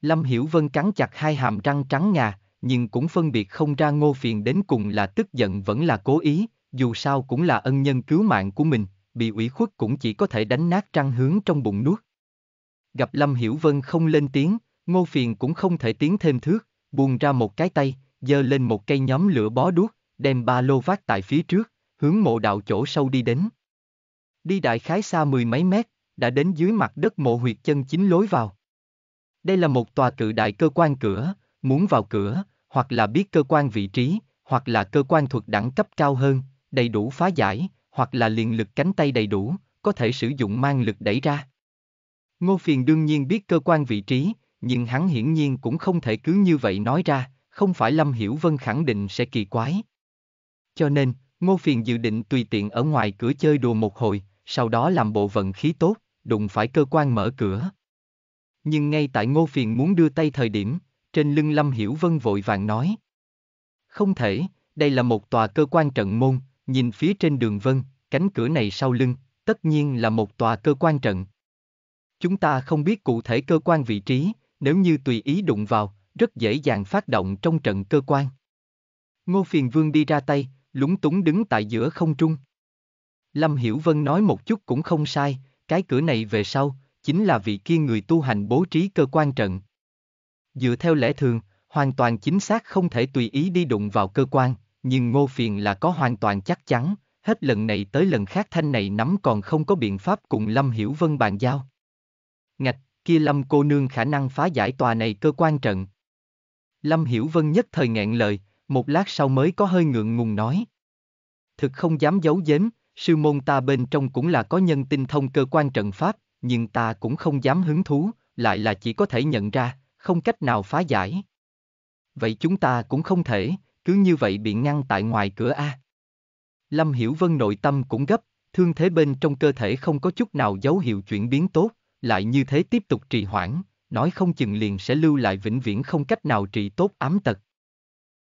Lâm Hiểu Vân cắn chặt hai hàm răng trắng ngà, nhưng cũng phân biệt không ra ngô phiền đến cùng là tức giận vẫn là cố ý, dù sao cũng là ân nhân cứu mạng của mình, bị ủy khuất cũng chỉ có thể đánh nát răng hướng trong bụng nuốt. Gặp Lâm Hiểu Vân không lên tiếng, ngô phiền cũng không thể tiến thêm thước, buông ra một cái tay, giơ lên một cây nhóm lửa bó đuốc, đem ba lô vác tại phía trước, hướng mộ đạo chỗ sâu đi đến. Đi đại khái xa mười mấy mét, đã đến dưới mặt đất mộ huyệt chân chính lối vào. Đây là một tòa cự đại cơ quan cửa, muốn vào cửa, hoặc là biết cơ quan vị trí, hoặc là cơ quan thuật đẳng cấp cao hơn, đầy đủ phá giải, hoặc là liền lực cánh tay đầy đủ, có thể sử dụng mang lực đẩy ra. Ngô Phiền đương nhiên biết cơ quan vị trí, nhưng hắn hiển nhiên cũng không thể cứ như vậy nói ra, không phải Lâm Hiểu Vân khẳng định sẽ kỳ quái. Cho nên, Ngô Phiền dự định tùy tiện ở ngoài cửa chơi đùa một hồi, sau đó làm bộ vận khí tốt, đụng phải cơ quan mở cửa. Nhưng ngay tại Ngô Phiền muốn đưa tay thời điểm, trên lưng Lâm Hiểu Vân vội vàng nói. Không thể, đây là một tòa cơ quan trận môn, nhìn phía trên đường vân, cánh cửa này sau lưng, tất nhiên là một tòa cơ quan trận. Chúng ta không biết cụ thể cơ quan vị trí, nếu như tùy ý đụng vào, rất dễ dàng phát động trong trận cơ quan. Ngô Phiền Vương đi ra tay, lúng túng đứng tại giữa không trung. Lâm Hiểu Vân nói một chút cũng không sai, cái cửa này về sau, chính là vị kia người tu hành bố trí cơ quan trận. Dựa theo lẽ thường, hoàn toàn chính xác không thể tùy ý đi đụng vào cơ quan, nhưng ngô phiền là có hoàn toàn chắc chắn, hết lần này tới lần khác thanh này nắm còn không có biện pháp cùng Lâm Hiểu Vân bàn giao. Ngạch, kia Lâm cô nương khả năng phá giải tòa này cơ quan trận. Lâm Hiểu Vân nhất thời nghẹn lời, một lát sau mới có hơi ngượng ngùng nói. Thực không dám giấu giếm, Sư môn ta bên trong cũng là có nhân tinh thông cơ quan trận pháp, nhưng ta cũng không dám hứng thú, lại là chỉ có thể nhận ra, không cách nào phá giải. Vậy chúng ta cũng không thể, cứ như vậy bị ngăn tại ngoài cửa A. Lâm Hiểu Vân nội tâm cũng gấp, thương thế bên trong cơ thể không có chút nào dấu hiệu chuyển biến tốt, lại như thế tiếp tục trì hoãn, nói không chừng liền sẽ lưu lại vĩnh viễn không cách nào trị tốt ám tật.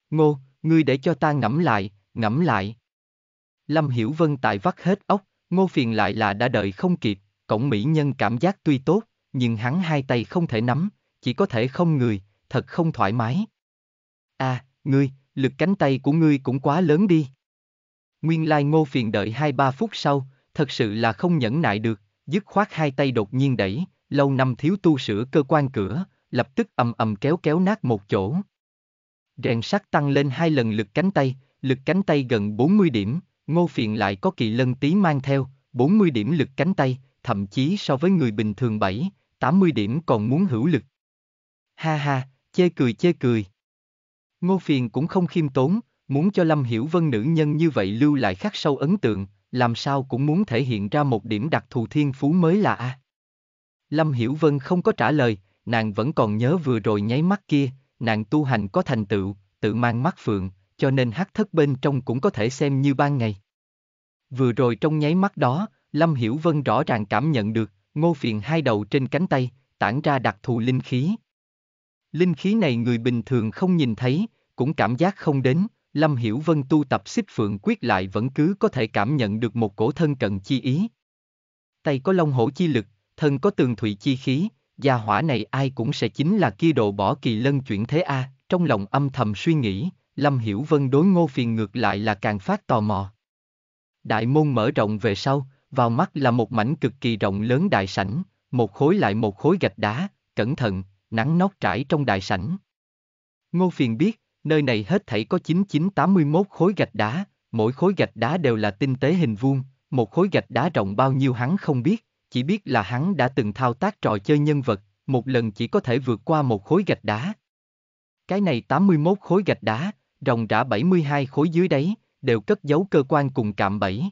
Ngô, ngươi để cho ta ngẫm lại, ngẫm lại. Lâm Hiểu Vân tại vắt hết ốc, Ngô Phiền lại là đã đợi không kịp, cổng mỹ nhân cảm giác tuy tốt, nhưng hắn hai tay không thể nắm, chỉ có thể không người, thật không thoải mái. À, ngươi, lực cánh tay của ngươi cũng quá lớn đi. Nguyên lai ngô phiền đợi hai ba phút sau, thật sự là không nhẫn nại được, dứt khoát hai tay đột nhiên đẩy, lâu năm thiếu tu sửa cơ quan cửa, lập tức ầm ầm kéo kéo nát một chỗ. Rèn sắt tăng lên hai lần lực cánh tay, lực cánh tay gần 40 điểm, Ngô Phiện lại có kỳ lân tí mang theo, 40 điểm lực cánh tay, thậm chí so với người bình thường 7, 80 điểm còn muốn hữu lực. Ha ha, chê cười chê cười. Ngô Phiền cũng không khiêm tốn, muốn cho Lâm Hiểu Vân nữ nhân như vậy lưu lại khắc sâu ấn tượng, làm sao cũng muốn thể hiện ra một điểm đặc thù thiên phú mới là a. Lâm Hiểu Vân không có trả lời, nàng vẫn còn nhớ vừa rồi nháy mắt kia, nàng tu hành có thành tựu, tự mang mắt phượng, cho nên hát thất bên trong cũng có thể xem như ban ngày. Vừa rồi trong nháy mắt đó, Lâm Hiểu Vân rõ ràng cảm nhận được, ngô phiền hai đầu trên cánh tay, tản ra đặc thù linh khí. Linh khí này người bình thường không nhìn thấy, cũng cảm giác không đến, Lâm Hiểu Vân tu tập xích phượng quyết lại vẫn cứ có thể cảm nhận được một cổ thân cận chi ý. Tay có long hổ chi lực, thân có tường thủy chi khí, gia hỏa này ai cũng sẽ chính là kia độ bỏ kỳ lân chuyển thế A, trong lòng âm thầm suy nghĩ, Lâm Hiểu Vân đối Ngô Phiền ngược lại là càng phát tò mò. Đại môn mở rộng về sau, vào mắt là một mảnh cực kỳ rộng lớn đại sảnh, một khối lại một khối gạch đá, cẩn thận, nắng nót trải trong đại sảnh. Ngô Phiền biết, nơi này hết thảy có 9981 khối gạch đá, mỗi khối gạch đá đều là tinh tế hình vuông, một khối gạch đá rộng bao nhiêu hắn không biết, chỉ biết là hắn đã từng thao tác trò chơi nhân vật, một lần chỉ có thể vượt qua một khối gạch đá. Cái này 81 khối gạch đá, ròng rã 72 khối dưới đáy, đều cất giấu cơ quan cùng cạm bẫy.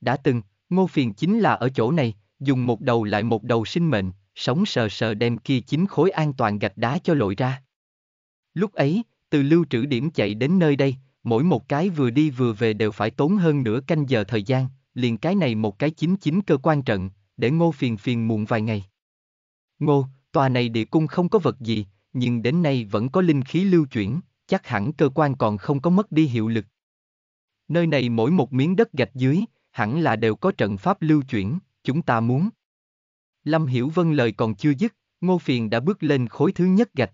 Đã từng, ngô phiền chính là ở chỗ này, dùng một đầu lại một đầu sinh mệnh, sống sờ sờ đem kia chính khối an toàn gạch đá cho lội ra. Lúc ấy, từ lưu trữ điểm chạy đến nơi đây, mỗi một cái vừa đi vừa về đều phải tốn hơn nửa canh giờ thời gian, liền cái này một cái chính chính cơ quan trận, để ngô phiền phiền muộn vài ngày. Ngô, tòa này địa cung không có vật gì, nhưng đến nay vẫn có linh khí lưu chuyển, chắc hẳn cơ quan còn không có mất đi hiệu lực. Nơi này mỗi một miếng đất gạch dưới, hẳn là đều có trận pháp lưu chuyển, chúng ta muốn. Lâm Hiểu Vân lời còn chưa dứt, Ngô Phiền đã bước lên khối thứ nhất gạch.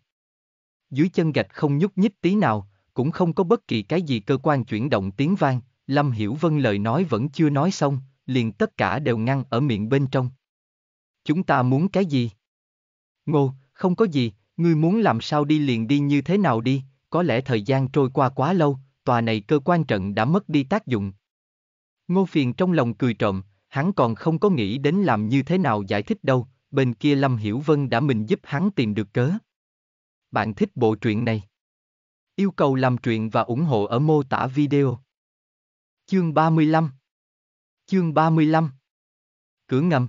Dưới chân gạch không nhúc nhích tí nào, cũng không có bất kỳ cái gì cơ quan chuyển động tiếng vang, Lâm Hiểu Vân lời nói vẫn chưa nói xong, liền tất cả đều ngăn ở miệng bên trong. Chúng ta muốn cái gì? Ngô, không có gì, ngươi muốn làm sao đi liền đi như thế nào đi, có lẽ thời gian trôi qua quá lâu, tòa này cơ quan trận đã mất đi tác dụng. Ngô Phiền trong lòng cười trộm, hắn còn không có nghĩ đến làm như thế nào giải thích đâu, bên kia Lâm Hiểu Vân đã mình giúp hắn tìm được cớ. Bạn thích bộ truyện này? Yêu cầu làm truyện và ủng hộ ở mô tả video. Chương 35 Chương 35 Cửa ngầm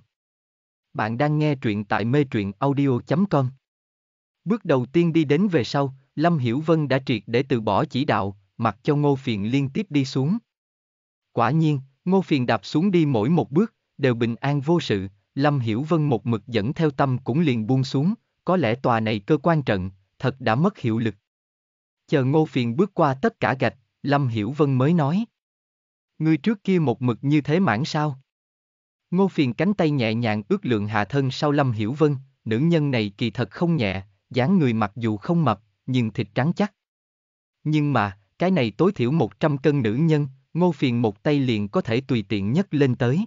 Bạn đang nghe truyện tại mê truyện audio.com Bước đầu tiên đi đến về sau, Lâm Hiểu Vân đã triệt để từ bỏ chỉ đạo, mặc cho Ngô Phiền liên tiếp đi xuống. Quả nhiên, Ngô Phiền đạp xuống đi mỗi một bước, đều bình an vô sự, Lâm Hiểu Vân một mực dẫn theo tâm cũng liền buông xuống, có lẽ tòa này cơ quan trận, thật đã mất hiệu lực. Chờ Ngô Phiền bước qua tất cả gạch, Lâm Hiểu Vân mới nói. Người trước kia một mực như thế mãn sao? Ngô Phiền cánh tay nhẹ nhàng ước lượng hạ thân sau Lâm Hiểu Vân, nữ nhân này kỳ thật không nhẹ, dáng người mặc dù không mập, nhưng thịt trắng chắc. Nhưng mà, cái này tối thiểu 100 cân nữ nhân, ngô phiền một tay liền có thể tùy tiện nhất lên tới.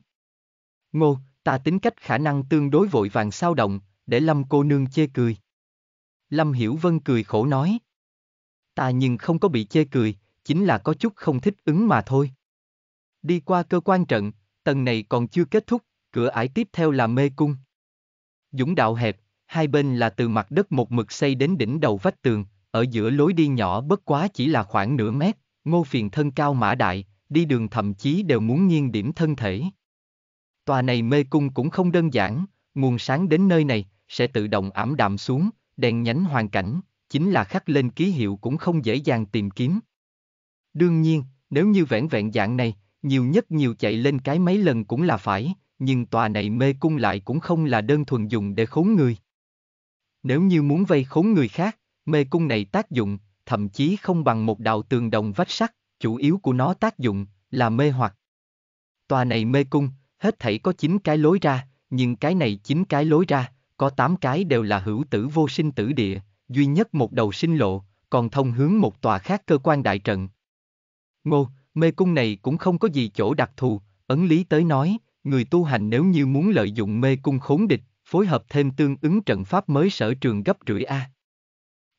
Ngô, ta tính cách khả năng tương đối vội vàng sao động, để Lâm cô nương chê cười. Lâm Hiểu Vân cười khổ nói. Ta nhưng không có bị chê cười, chính là có chút không thích ứng mà thôi. Đi qua cơ quan trận, tầng này còn chưa kết thúc, cửa ải tiếp theo là mê cung. Dũng đạo hẹp, hai bên là từ mặt đất một mực xây đến đỉnh đầu vách tường, ở giữa lối đi nhỏ bất quá chỉ là khoảng nửa mét, ngô phiền thân cao mã đại, đi đường thậm chí đều muốn nghiêng điểm thân thể. Tòa này mê cung cũng không đơn giản, nguồn sáng đến nơi này, sẽ tự động ảm đạm xuống, đèn nhánh hoàn cảnh, chính là khắc lên ký hiệu cũng không dễ dàng tìm kiếm. Đương nhiên, nếu như vẻn vẹn dạng này, nhiều nhất nhiều chạy lên cái mấy lần cũng là phải, nhưng tòa này mê cung lại cũng không là đơn thuần dùng để khốn người. Nếu như muốn vây khốn người khác, mê cung này tác dụng, thậm chí không bằng một đạo tường đồng vách sắt, chủ yếu của nó tác dụng là mê hoặc. Tòa này mê cung, hết thảy có 9 cái lối ra, nhưng cái này 9 cái lối ra, có 8 cái đều là hữu tử vô sinh tử địa, duy nhất một đầu sinh lộ, còn thông hướng một tòa khác cơ quan đại trận. Ngô, mê cung này cũng không có gì chỗ đặc thù, ấn lý tới nói, người tu hành nếu như muốn lợi dụng mê cung khốn địch, phối hợp thêm tương ứng trận pháp mới sở trường gấp rưỡi A.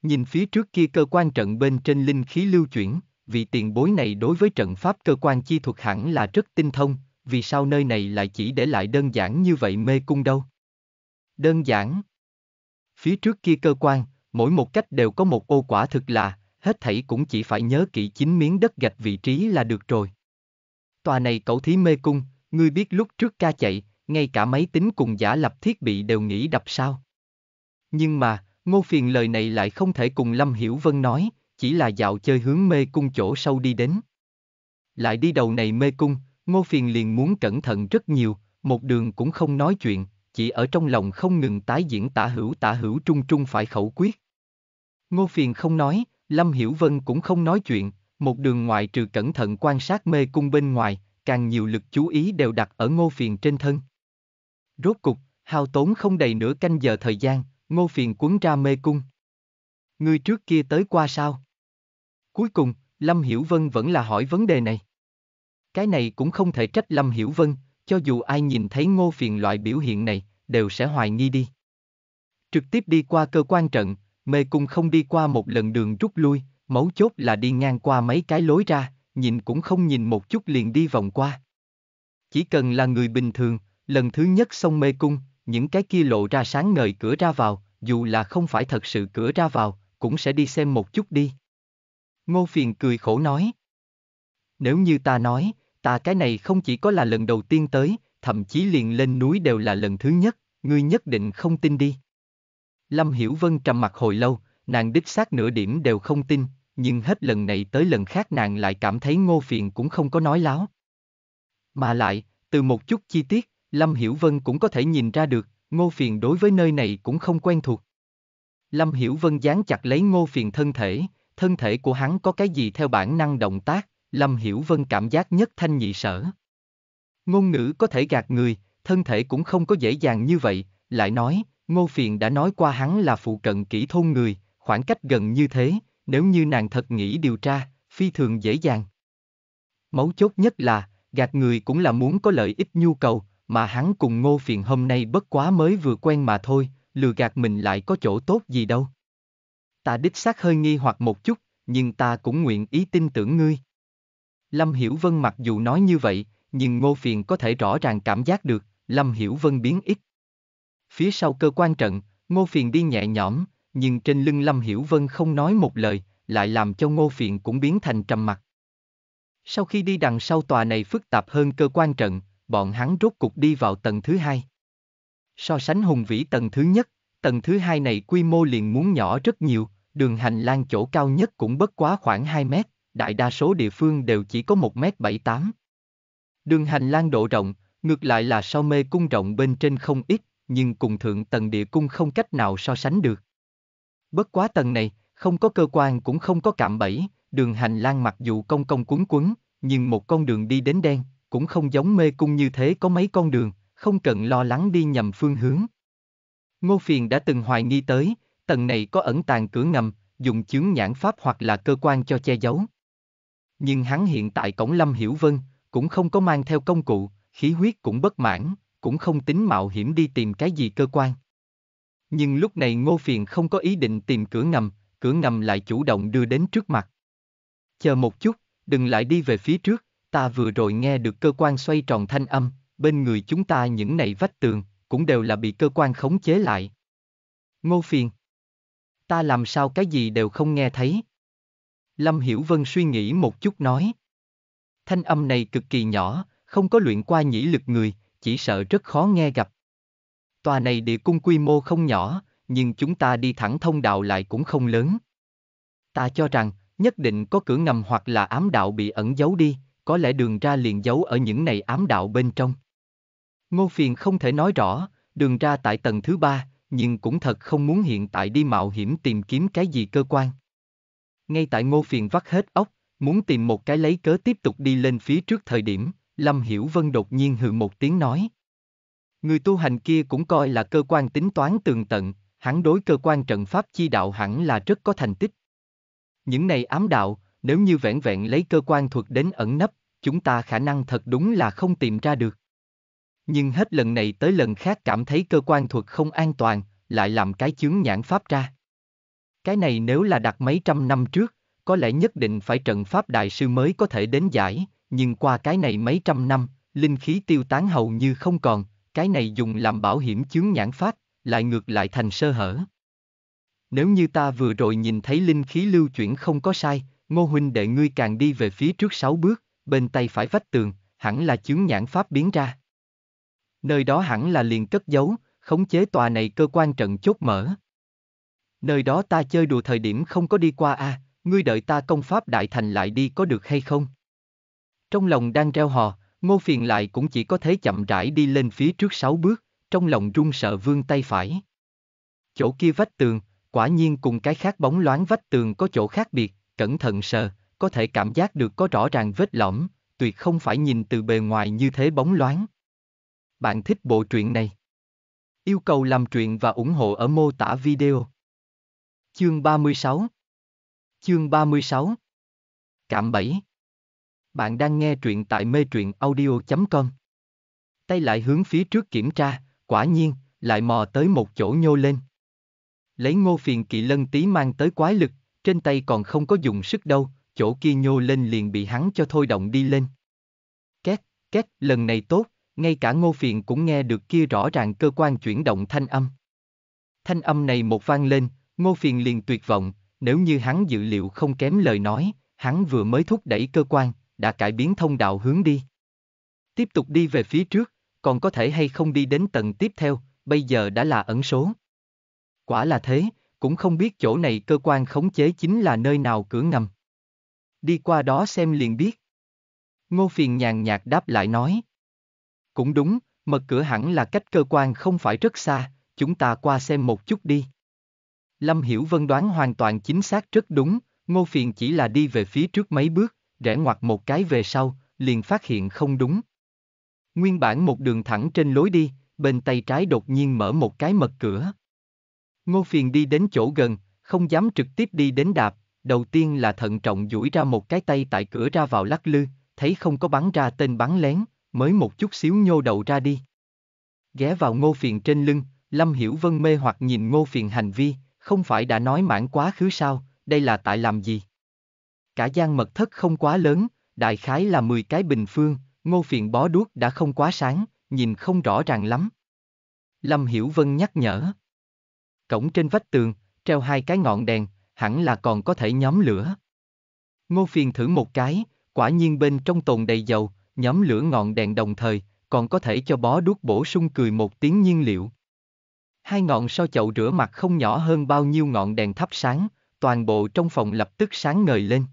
Nhìn phía trước kia cơ quan trận bên trên linh khí lưu chuyển, vị tiền bối này đối với trận pháp cơ quan chi thuật hẳn là rất tinh thông, vì sao nơi này lại chỉ để lại đơn giản như vậy mê cung đâu? Đơn giản. Phía trước kia cơ quan, mỗi một cách đều có một ô quả thực là, hết thảy cũng chỉ phải nhớ kỹ chính miếng đất gạch vị trí là được rồi. Tòa này cậu thí mê cung, ngươi biết lúc trước ca chạy, ngay cả máy tính cùng giả lập thiết bị đều nghĩ đập sao. Nhưng mà, Ngô Phiền lời này lại không thể cùng Lâm Hiểu Vân nói, chỉ là dạo chơi hướng mê cung chỗ sâu đi đến. Lại đi đầu này mê cung, Ngô Phiền liền muốn cẩn thận rất nhiều, một đường cũng không nói chuyện, chỉ ở trong lòng không ngừng tái diễn tả hữu tả hữu trung trung phải khẩu quyết. Ngô Phiền không nói, Lâm Hiểu Vân cũng không nói chuyện, một đường ngoại trừ cẩn thận quan sát mê cung bên ngoài, càng nhiều lực chú ý đều đặt ở Ngô Phiền trên thân. Rốt cục, hao tốn không đầy nửa canh giờ thời gian, ngô phiền cuốn ra mê cung. Người trước kia tới qua sao? Cuối cùng, Lâm Hiểu Vân vẫn là hỏi vấn đề này. Cái này cũng không thể trách Lâm Hiểu Vân, cho dù ai nhìn thấy ngô phiền loại biểu hiện này, đều sẽ hoài nghi đi. Trực tiếp đi qua cơ quan trận, mê cung không đi qua một lần đường rút lui, mấu chốt là đi ngang qua mấy cái lối ra, nhìn cũng không nhìn một chút liền đi vòng qua. Chỉ cần là người bình thường, Lần thứ nhất sông Mê Cung, những cái kia lộ ra sáng ngời cửa ra vào, dù là không phải thật sự cửa ra vào, cũng sẽ đi xem một chút đi. Ngô Phiền cười khổ nói. Nếu như ta nói, ta cái này không chỉ có là lần đầu tiên tới, thậm chí liền lên núi đều là lần thứ nhất, ngươi nhất định không tin đi. Lâm Hiểu Vân trầm mặc hồi lâu, nàng đích xác nửa điểm đều không tin, nhưng hết lần này tới lần khác nàng lại cảm thấy ngô phiền cũng không có nói láo. Mà lại, từ một chút chi tiết, Lâm Hiểu Vân cũng có thể nhìn ra được, Ngô Phiền đối với nơi này cũng không quen thuộc. Lâm Hiểu Vân dán chặt lấy Ngô Phiền thân thể, thân thể của hắn có cái gì theo bản năng động tác, Lâm Hiểu Vân cảm giác nhất thanh nhị sở. Ngôn ngữ có thể gạt người, thân thể cũng không có dễ dàng như vậy, lại nói, Ngô Phiền đã nói qua hắn là phụ cận kỹ thôn người, khoảng cách gần như thế, nếu như nàng thật nghĩ điều tra, phi thường dễ dàng. Mấu chốt nhất là, gạt người cũng là muốn có lợi ích nhu cầu, mà hắn cùng ngô phiền hôm nay bất quá mới vừa quen mà thôi, lừa gạt mình lại có chỗ tốt gì đâu. Ta đích xác hơi nghi hoặc một chút, nhưng ta cũng nguyện ý tin tưởng ngươi. Lâm Hiểu Vân mặc dù nói như vậy, nhưng Ngô Phiền có thể rõ ràng cảm giác được, Lâm Hiểu Vân biến ít. Phía sau cơ quan trận, Ngô Phiền đi nhẹ nhõm, nhưng trên lưng Lâm Hiểu Vân không nói một lời, lại làm cho Ngô Phiền cũng biến thành trầm mặc. Sau khi đi đằng sau tòa này phức tạp hơn cơ quan trận, bọn hắn rốt cục đi vào tầng thứ hai. So sánh hùng vĩ tầng thứ nhất, tầng thứ hai này quy mô liền muốn nhỏ rất nhiều, đường hành lang chỗ cao nhất cũng bất quá khoảng 2 mét, đại đa số địa phương đều chỉ có 1 mét 78. Đường hành lang độ rộng, ngược lại là sau mê cung rộng bên trên không ít, nhưng cùng thượng tầng địa cung không cách nào so sánh được. Bất quá tầng này, không có cơ quan cũng không có cạm bẫy, đường hành lang mặc dù công công cuốn quấn, nhưng một con đường đi đến đen, cũng không giống mê cung như thế có mấy con đường, không cần lo lắng đi nhầm phương hướng. Ngô Phiền đã từng hoài nghi tới, tầng này có ẩn tàng cửa ngầm, dùng chướng nhãn pháp hoặc là cơ quan cho che giấu. Nhưng hắn hiện tại cổng Lâm Hiểu Vân, cũng không có mang theo công cụ, khí huyết cũng bất mãn, cũng không tính mạo hiểm đi tìm cái gì cơ quan. Nhưng lúc này Ngô Phiền không có ý định tìm cửa ngầm, cửa ngầm lại chủ động đưa đến trước mặt. Chờ một chút, đừng lại đi về phía trước, ta vừa rồi nghe được cơ quan xoay tròn thanh âm, bên người chúng ta những nảy vách tường, cũng đều là bị cơ quan khống chế lại. Ngô phiền. Ta làm sao cái gì đều không nghe thấy. Lâm Hiểu Vân suy nghĩ một chút nói. Thanh âm này cực kỳ nhỏ, không có luyện qua nhĩ lực người, chỉ sợ rất khó nghe gặp. Tòa này địa cung quy mô không nhỏ, nhưng chúng ta đi thẳng thông đạo lại cũng không lớn. Ta cho rằng, nhất định có cửa ngầm hoặc là ám đạo bị ẩn giấu đi, có lẽ đường ra liền giấu ở những này ám đạo bên trong. Ngô Phiền không thể nói rõ, đường ra tại tầng thứ ba, nhưng cũng thật không muốn hiện tại đi mạo hiểm tìm kiếm cái gì cơ quan. Ngay tại Ngô Phiền vắt hết ốc muốn tìm một cái lấy cớ tiếp tục đi lên phía trước thời điểm, Lâm Hiểu Vân đột nhiên hừ một tiếng nói. Người tu hành kia cũng coi là cơ quan tính toán tường tận, hắn đối cơ quan trận pháp chi đạo hẳn là rất có thành tích. Những này ám đạo, nếu như vẹn vẹn lấy cơ quan thuật đến ẩn nấp, chúng ta khả năng thật đúng là không tìm ra được. Nhưng hết lần này tới lần khác cảm thấy cơ quan thuật không an toàn, lại làm cái chướng nhãn pháp ra. Cái này nếu là đặt mấy trăm năm trước, có lẽ nhất định phải trận pháp đại sư mới có thể đến giải, nhưng qua cái này mấy trăm năm, linh khí tiêu tán hầu như không còn, cái này dùng làm bảo hiểm chướng nhãn pháp, lại ngược lại thành sơ hở. Nếu như ta vừa rồi nhìn thấy linh khí lưu chuyển không có sai, Ngô huynh đệ ngươi càng đi về phía trước sáu bước, bên tay phải vách tường, hẳn là chướng nhãn pháp biến ra. Nơi đó hẳn là liền cất giấu, khống chế tòa này cơ quan trận chốt mở. Nơi đó ta chơi đùa thời điểm không có đi qua a, à, ngươi đợi ta công pháp đại thành lại đi có được hay không? Trong lòng đang reo hò, ngô phiền lại cũng chỉ có thể chậm rãi đi lên phía trước sáu bước, trong lòng run sợ vương tay phải. Chỗ kia vách tường, quả nhiên cùng cái khác bóng loáng vách tường có chỗ khác biệt, cẩn thận sờ, có thể cảm giác được có rõ ràng vết lõm, tuyệt không phải nhìn từ bề ngoài như thế bóng loáng. Bạn thích bộ truyện này? Yêu cầu làm truyện và ủng hộ ở mô tả video. Chương 36 Chương 36 Cảm bẫy Bạn đang nghe truyện tại mê truyện audio.com Tay lại hướng phía trước kiểm tra, quả nhiên, lại mò tới một chỗ nhô lên. Lấy ngô phiền kỵ lân tí mang tới quái lực, trên tay còn không có dùng sức đâu, chỗ kia nhô lên liền bị hắn cho thôi động đi lên. Két, két, lần này tốt, ngay cả ngô phiền cũng nghe được kia rõ ràng cơ quan chuyển động thanh âm. Thanh âm này một vang lên, ngô phiền liền tuyệt vọng, nếu như hắn dự liệu không kém lời nói, hắn vừa mới thúc đẩy cơ quan, đã cải biến thông đạo hướng đi. Tiếp tục đi về phía trước, còn có thể hay không đi đến tầng tiếp theo, bây giờ đã là ẩn số. Quả là thế, cũng không biết chỗ này cơ quan khống chế chính là nơi nào cửa ngầm. Đi qua đó xem liền biết. Ngô Phiền nhàn nhạt đáp lại nói. Cũng đúng, mật cửa hẳn là cách cơ quan không phải rất xa, chúng ta qua xem một chút đi. Lâm Hiểu Vân đoán hoàn toàn chính xác rất đúng, Ngô Phiền chỉ là đi về phía trước mấy bước, rẽ ngoặt một cái về sau, liền phát hiện không đúng. Nguyên bản một đường thẳng trên lối đi, bên tay trái đột nhiên mở một cái mật cửa. Ngô Phiền đi đến chỗ gần, không dám trực tiếp đi đến đạp, đầu tiên là thận trọng duỗi ra một cái tay tại cửa ra vào lắc lư, thấy không có bắn ra tên bắn lén, mới một chút xíu nhô đầu ra đi. Ghé vào Ngô Phiền trên lưng, Lâm Hiểu Vân mê hoặc nhìn Ngô Phiền hành vi, không phải đã nói mãn quá khứ sao, đây là tại làm gì? Cả gian mật thất không quá lớn, đại khái là 10 cái bình phương, Ngô Phiền bó đuốc đã không quá sáng, nhìn không rõ ràng lắm. Lâm Hiểu Vân nhắc nhở cổng trên vách tường, treo hai cái ngọn đèn, hẳn là còn có thể nhóm lửa. Ngô Phiền thử một cái, quả nhiên bên trong tồn đầy dầu, nhóm lửa ngọn đèn đồng thời, còn có thể cho bó đuốc bổ sung cười một tiếng nhiên liệu. Hai ngọn so chậu rửa mặt không nhỏ hơn bao nhiêu ngọn đèn thắp sáng, toàn bộ trong phòng lập tức sáng ngời lên.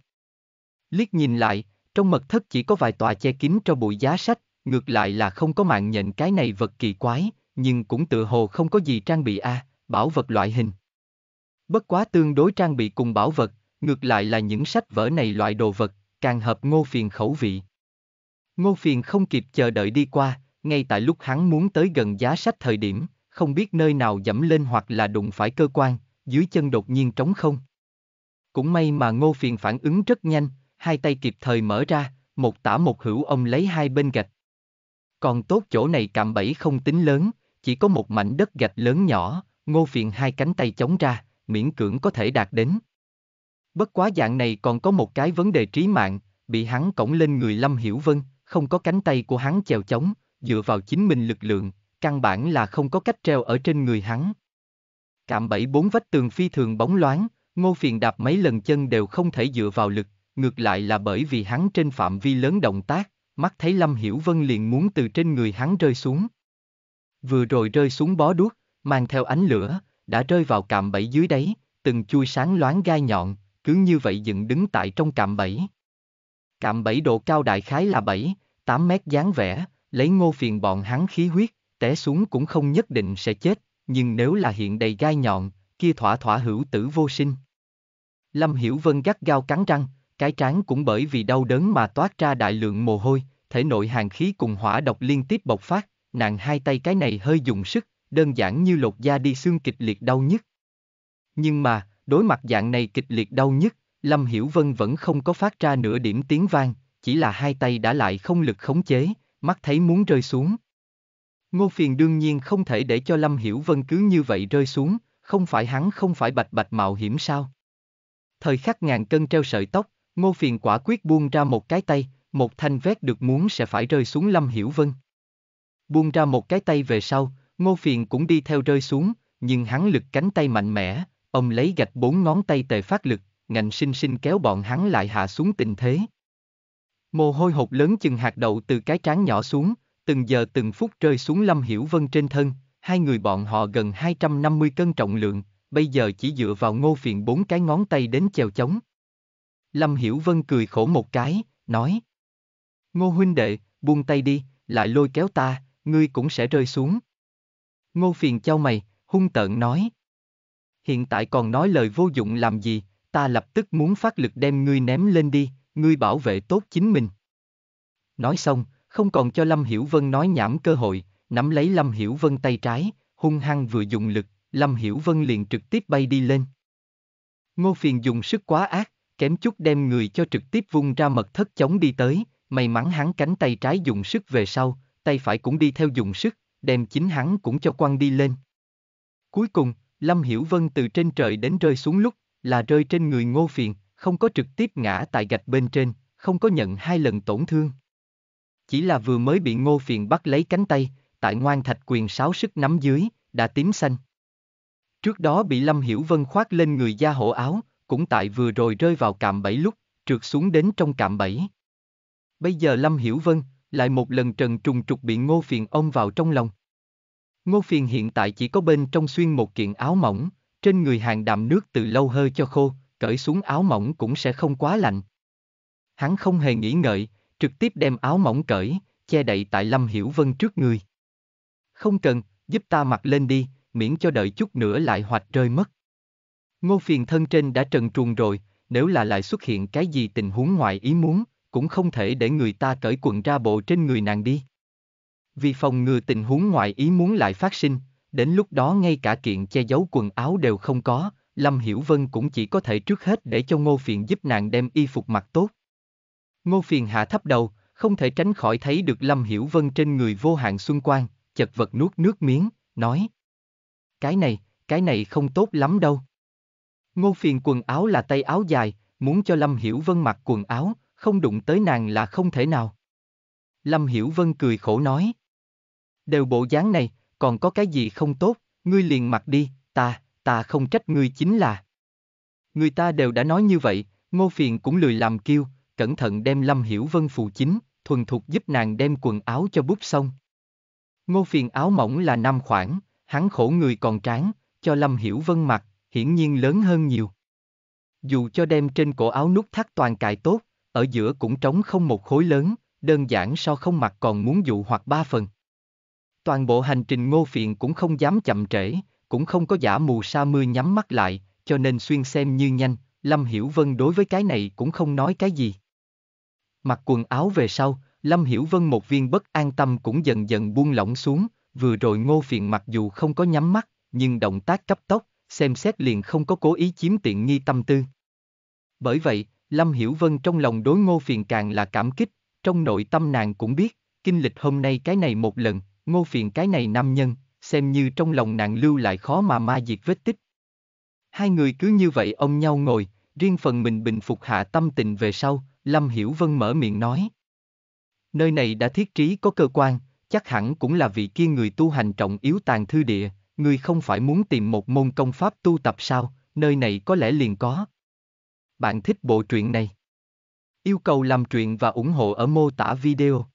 Liếc nhìn lại, trong mật thất chỉ có vài tòa che kín cho bụi giá sách, ngược lại là không có mạng nhện cái này vật kỳ quái, nhưng cũng tự hồ không có gì trang bị a. À bảo vật loại hình. Bất quá tương đối trang bị cùng bảo vật, ngược lại là những sách vở này loại đồ vật, càng hợp ngô phiền khẩu vị. Ngô phiền không kịp chờ đợi đi qua, ngay tại lúc hắn muốn tới gần giá sách thời điểm, không biết nơi nào dẫm lên hoặc là đụng phải cơ quan, dưới chân đột nhiên trống không. Cũng may mà ngô phiền phản ứng rất nhanh, hai tay kịp thời mở ra, một tả một hữu ông lấy hai bên gạch. Còn tốt chỗ này cạm bẫy không tính lớn, chỉ có một mảnh đất gạch lớn nhỏ, Ngô Phiện hai cánh tay chống ra, miễn cưỡng có thể đạt đến. Bất quá dạng này còn có một cái vấn đề trí mạng, bị hắn cổng lên người Lâm Hiểu Vân, không có cánh tay của hắn chèo chống, dựa vào chính mình lực lượng, căn bản là không có cách treo ở trên người hắn. Cạm bẫy bốn vách tường phi thường bóng loáng, Ngô Phiền đạp mấy lần chân đều không thể dựa vào lực, ngược lại là bởi vì hắn trên phạm vi lớn động tác, mắt thấy Lâm Hiểu Vân liền muốn từ trên người hắn rơi xuống. Vừa rồi rơi xuống bó đuốc, mang theo ánh lửa, đã rơi vào cạm bẫy dưới đáy, từng chui sáng loáng gai nhọn, cứ như vậy dựng đứng tại trong cạm bẫy. Cạm bẫy độ cao đại khái là 7, 8 mét dáng vẻ, lấy ngô phiền bọn hắn khí huyết, té xuống cũng không nhất định sẽ chết, nhưng nếu là hiện đầy gai nhọn, kia thỏa thỏa hữu tử vô sinh. Lâm Hiểu Vân gắt gao cắn răng, cái trán cũng bởi vì đau đớn mà toát ra đại lượng mồ hôi, thể nội hàng khí cùng hỏa độc liên tiếp bộc phát, nàng hai tay cái này hơi dùng sức, đơn giản như lột da đi xương kịch liệt đau nhất. Nhưng mà, đối mặt dạng này kịch liệt đau nhất, Lâm Hiểu Vân vẫn không có phát ra nửa điểm tiếng vang, chỉ là hai tay đã lại không lực khống chế, mắt thấy muốn rơi xuống. Ngô Phiền đương nhiên không thể để cho Lâm Hiểu Vân cứ như vậy rơi xuống, không phải hắn không phải bạch bạch mạo hiểm sao. Thời khắc ngàn cân treo sợi tóc, Ngô Phiền quả quyết buông ra một cái tay, một thanh vét được muốn sẽ phải rơi xuống Lâm Hiểu Vân. Buông ra một cái tay về sau, Ngô Phiền cũng đi theo rơi xuống, nhưng hắn lực cánh tay mạnh mẽ, ông lấy gạch bốn ngón tay tề phát lực, ngạnh sinh sinh kéo bọn hắn lại hạ xuống tình thế. Mồ hôi hột lớn chừng hạt đậu từ cái trán nhỏ xuống, từng giờ từng phút rơi xuống Lâm Hiểu Vân trên thân, hai người bọn họ gần 250 cân trọng lượng, bây giờ chỉ dựa vào ngô phiền bốn cái ngón tay đến chèo chống. Lâm Hiểu Vân cười khổ một cái, nói. Ngô huynh đệ, buông tay đi, lại lôi kéo ta, ngươi cũng sẽ rơi xuống. Ngô Phiền châu mày, hung tợn nói. Hiện tại còn nói lời vô dụng làm gì, ta lập tức muốn phát lực đem ngươi ném lên đi, ngươi bảo vệ tốt chính mình. Nói xong, không còn cho Lâm Hiểu Vân nói nhảm cơ hội, nắm lấy Lâm Hiểu Vân tay trái, hung hăng vừa dùng lực, Lâm Hiểu Vân liền trực tiếp bay đi lên. Ngô Phiền dùng sức quá ác, kém chút đem người cho trực tiếp vung ra mật thất chống đi tới, may mắn hắn cánh tay trái dùng sức về sau, tay phải cũng đi theo dùng sức, đem chính hắn cũng cho quăng đi lên. Cuối cùng, Lâm Hiểu Vân từ trên trời đến rơi xuống lúc, là rơi trên người ngô phiền, không có trực tiếp ngã tại gạch bên trên, không có nhận hai lần tổn thương. Chỉ là vừa mới bị ngô phiền bắt lấy cánh tay, tại ngoan thạch quyền sáu sức nắm dưới, đã tím xanh. Trước đó bị Lâm Hiểu Vân khoác lên người da hộ áo, cũng tại vừa rồi rơi vào cạm bẫy lúc, trượt xuống đến trong cạm bẫy. Bây giờ Lâm Hiểu Vân, lại một lần trần trùng trục bị Ngô Phiền ôm vào trong lòng. Ngô Phiền hiện tại chỉ có bên trong xuyên một kiện áo mỏng, trên người hàng đạm nước từ lâu hơi cho khô, cởi xuống áo mỏng cũng sẽ không quá lạnh. Hắn không hề nghĩ ngợi, trực tiếp đem áo mỏng cởi, che đậy tại Lâm Hiểu Vân trước người. Không cần, giúp ta mặc lên đi, miễn cho đợi chút nữa lại hoạt rơi mất. Ngô phiền thân trên đã trần truồng rồi, nếu là lại xuất hiện cái gì tình huống ngoài ý muốn, cũng không thể để người ta cởi quần ra bộ trên người nàng đi. Vì phòng ngừa tình huống ngoại ý muốn lại phát sinh, đến lúc đó ngay cả kiện che giấu quần áo đều không có, Lâm Hiểu Vân cũng chỉ có thể trước hết để cho Ngô Phiền giúp nàng đem y phục mặc tốt. Ngô Phiền hạ thấp đầu, không thể tránh khỏi thấy được Lâm Hiểu Vân trên người vô hạn xuân quan, chật vật nuốt nước miếng, nói. Cái này, cái này không tốt lắm đâu. Ngô Phiền quần áo là tay áo dài, muốn cho Lâm Hiểu Vân mặc quần áo, không đụng tới nàng là không thể nào. Lâm Hiểu Vân cười khổ nói. Đều bộ dáng này, còn có cái gì không tốt, ngươi liền mặc đi, ta, ta không trách ngươi chính là. Người ta đều đã nói như vậy, Ngô Phiền cũng lười làm kêu, cẩn thận đem Lâm Hiểu Vân phù chính, thuần thục giúp nàng đem quần áo cho bút xong. Ngô Phiền áo mỏng là năm khoảng, hắn khổ người còn tráng, cho Lâm Hiểu Vân mặc, hiển nhiên lớn hơn nhiều. Dù cho đem trên cổ áo nút thắt toàn cài tốt, ở giữa cũng trống không một khối lớn, đơn giản so không mặt còn muốn dụ hoặc ba phần. Toàn bộ hành trình ngô phiền cũng không dám chậm trễ, cũng không có giả mù sa mưa nhắm mắt lại, cho nên xuyên xem như nhanh, Lâm Hiểu Vân đối với cái này cũng không nói cái gì. Mặc quần áo về sau, Lâm Hiểu Vân một viên bất an tâm cũng dần dần buông lỏng xuống, vừa rồi ngô phiền mặc dù không có nhắm mắt, nhưng động tác cấp tốc, xem xét liền không có cố ý chiếm tiện nghi tâm tư. Bởi vậy, Lâm Hiểu Vân trong lòng đối Ngô Phiền càng là cảm kích, trong nội tâm nàng cũng biết, kinh lịch hôm nay cái này một lần, Ngô Phiền cái này nam nhân, xem như trong lòng nàng lưu lại khó mà ma diệt vết tích. Hai người cứ như vậy ông nhau ngồi, riêng phần mình bình phục hạ tâm tình về sau, Lâm Hiểu Vân mở miệng nói. Nơi này đã thiết trí có cơ quan, chắc hẳn cũng là vị kia người tu hành trọng yếu tàn thư địa, người không phải muốn tìm một môn công pháp tu tập sao, nơi này có lẽ liền có bạn thích bộ truyện này. Yêu cầu làm truyện và ủng hộ ở mô tả video.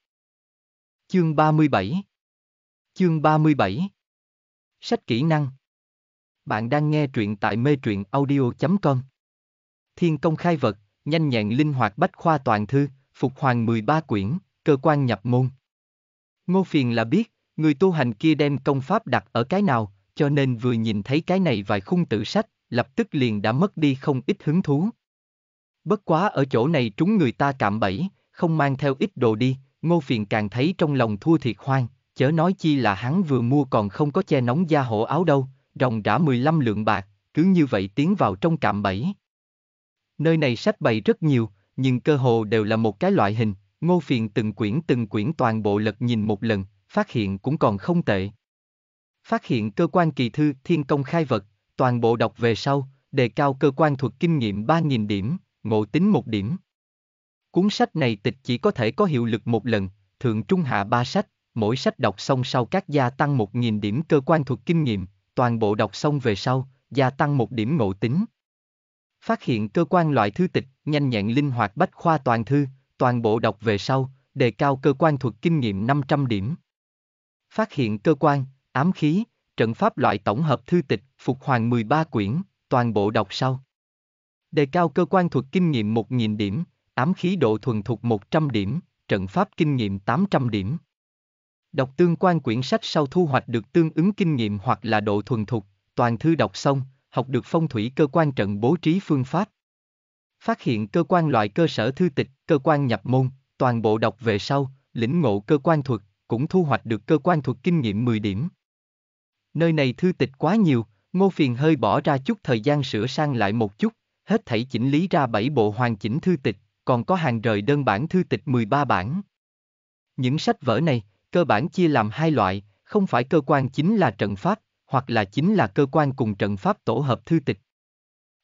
Chương 37 Chương 37 Sách kỹ năng Bạn đang nghe truyện tại mê truyện audio.com Thiên công khai vật, nhanh nhẹn linh hoạt bách khoa toàn thư, phục hoàng 13 quyển, cơ quan nhập môn. Ngô Phiền là biết, người tu hành kia đem công pháp đặt ở cái nào, cho nên vừa nhìn thấy cái này vài khung tự sách, lập tức liền đã mất đi không ít hứng thú. Bất quá ở chỗ này trúng người ta cạm bẫy, không mang theo ít đồ đi, ngô phiền càng thấy trong lòng thua thiệt hoang, chớ nói chi là hắn vừa mua còn không có che nóng da hổ áo đâu, rồng đã 15 lượng bạc, cứ như vậy tiến vào trong cạm bẫy. Nơi này sách bày rất nhiều, nhưng cơ hồ đều là một cái loại hình, ngô phiền từng quyển từng quyển toàn bộ lật nhìn một lần, phát hiện cũng còn không tệ. Phát hiện cơ quan kỳ thư thiên công khai vật, toàn bộ đọc về sau, đề cao cơ quan thuật kinh nghiệm 3.000 điểm, ngộ tính một điểm. Cuốn sách này tịch chỉ có thể có hiệu lực một lần, thượng trung hạ ba sách, mỗi sách đọc xong sau các gia tăng một nghìn điểm cơ quan thuộc kinh nghiệm, toàn bộ đọc xong về sau, gia tăng một điểm ngộ tính. Phát hiện cơ quan loại thư tịch, nhanh nhẹn linh hoạt bách khoa toàn thư, toàn bộ đọc về sau, đề cao cơ quan thuộc kinh nghiệm 500 điểm. Phát hiện cơ quan, ám khí, trận pháp loại tổng hợp thư tịch, phục hoàng 13 quyển, toàn bộ đọc sau. Đề cao cơ quan thuật kinh nghiệm 1.000 điểm, ám khí độ thuần thục 100 điểm, trận pháp kinh nghiệm 800 điểm. Đọc tương quan quyển sách sau thu hoạch được tương ứng kinh nghiệm hoặc là độ thuần thục, toàn thư đọc xong, học được phong thủy cơ quan trận bố trí phương pháp. Phát hiện cơ quan loại cơ sở thư tịch, cơ quan nhập môn, toàn bộ đọc về sau, lĩnh ngộ cơ quan thuật, cũng thu hoạch được cơ quan thuật kinh nghiệm 10 điểm. Nơi này thư tịch quá nhiều, Ngô Phiền hơi bỏ ra chút thời gian sửa sang lại một chút, hết thảy chỉnh lý ra 7 bộ hoàn chỉnh thư tịch, còn có hàng rời đơn bản thư tịch 13 bản. Những sách vở này, cơ bản chia làm hai loại, không phải cơ quan chính là trận pháp, hoặc là chính là cơ quan cùng trận pháp tổ hợp thư tịch.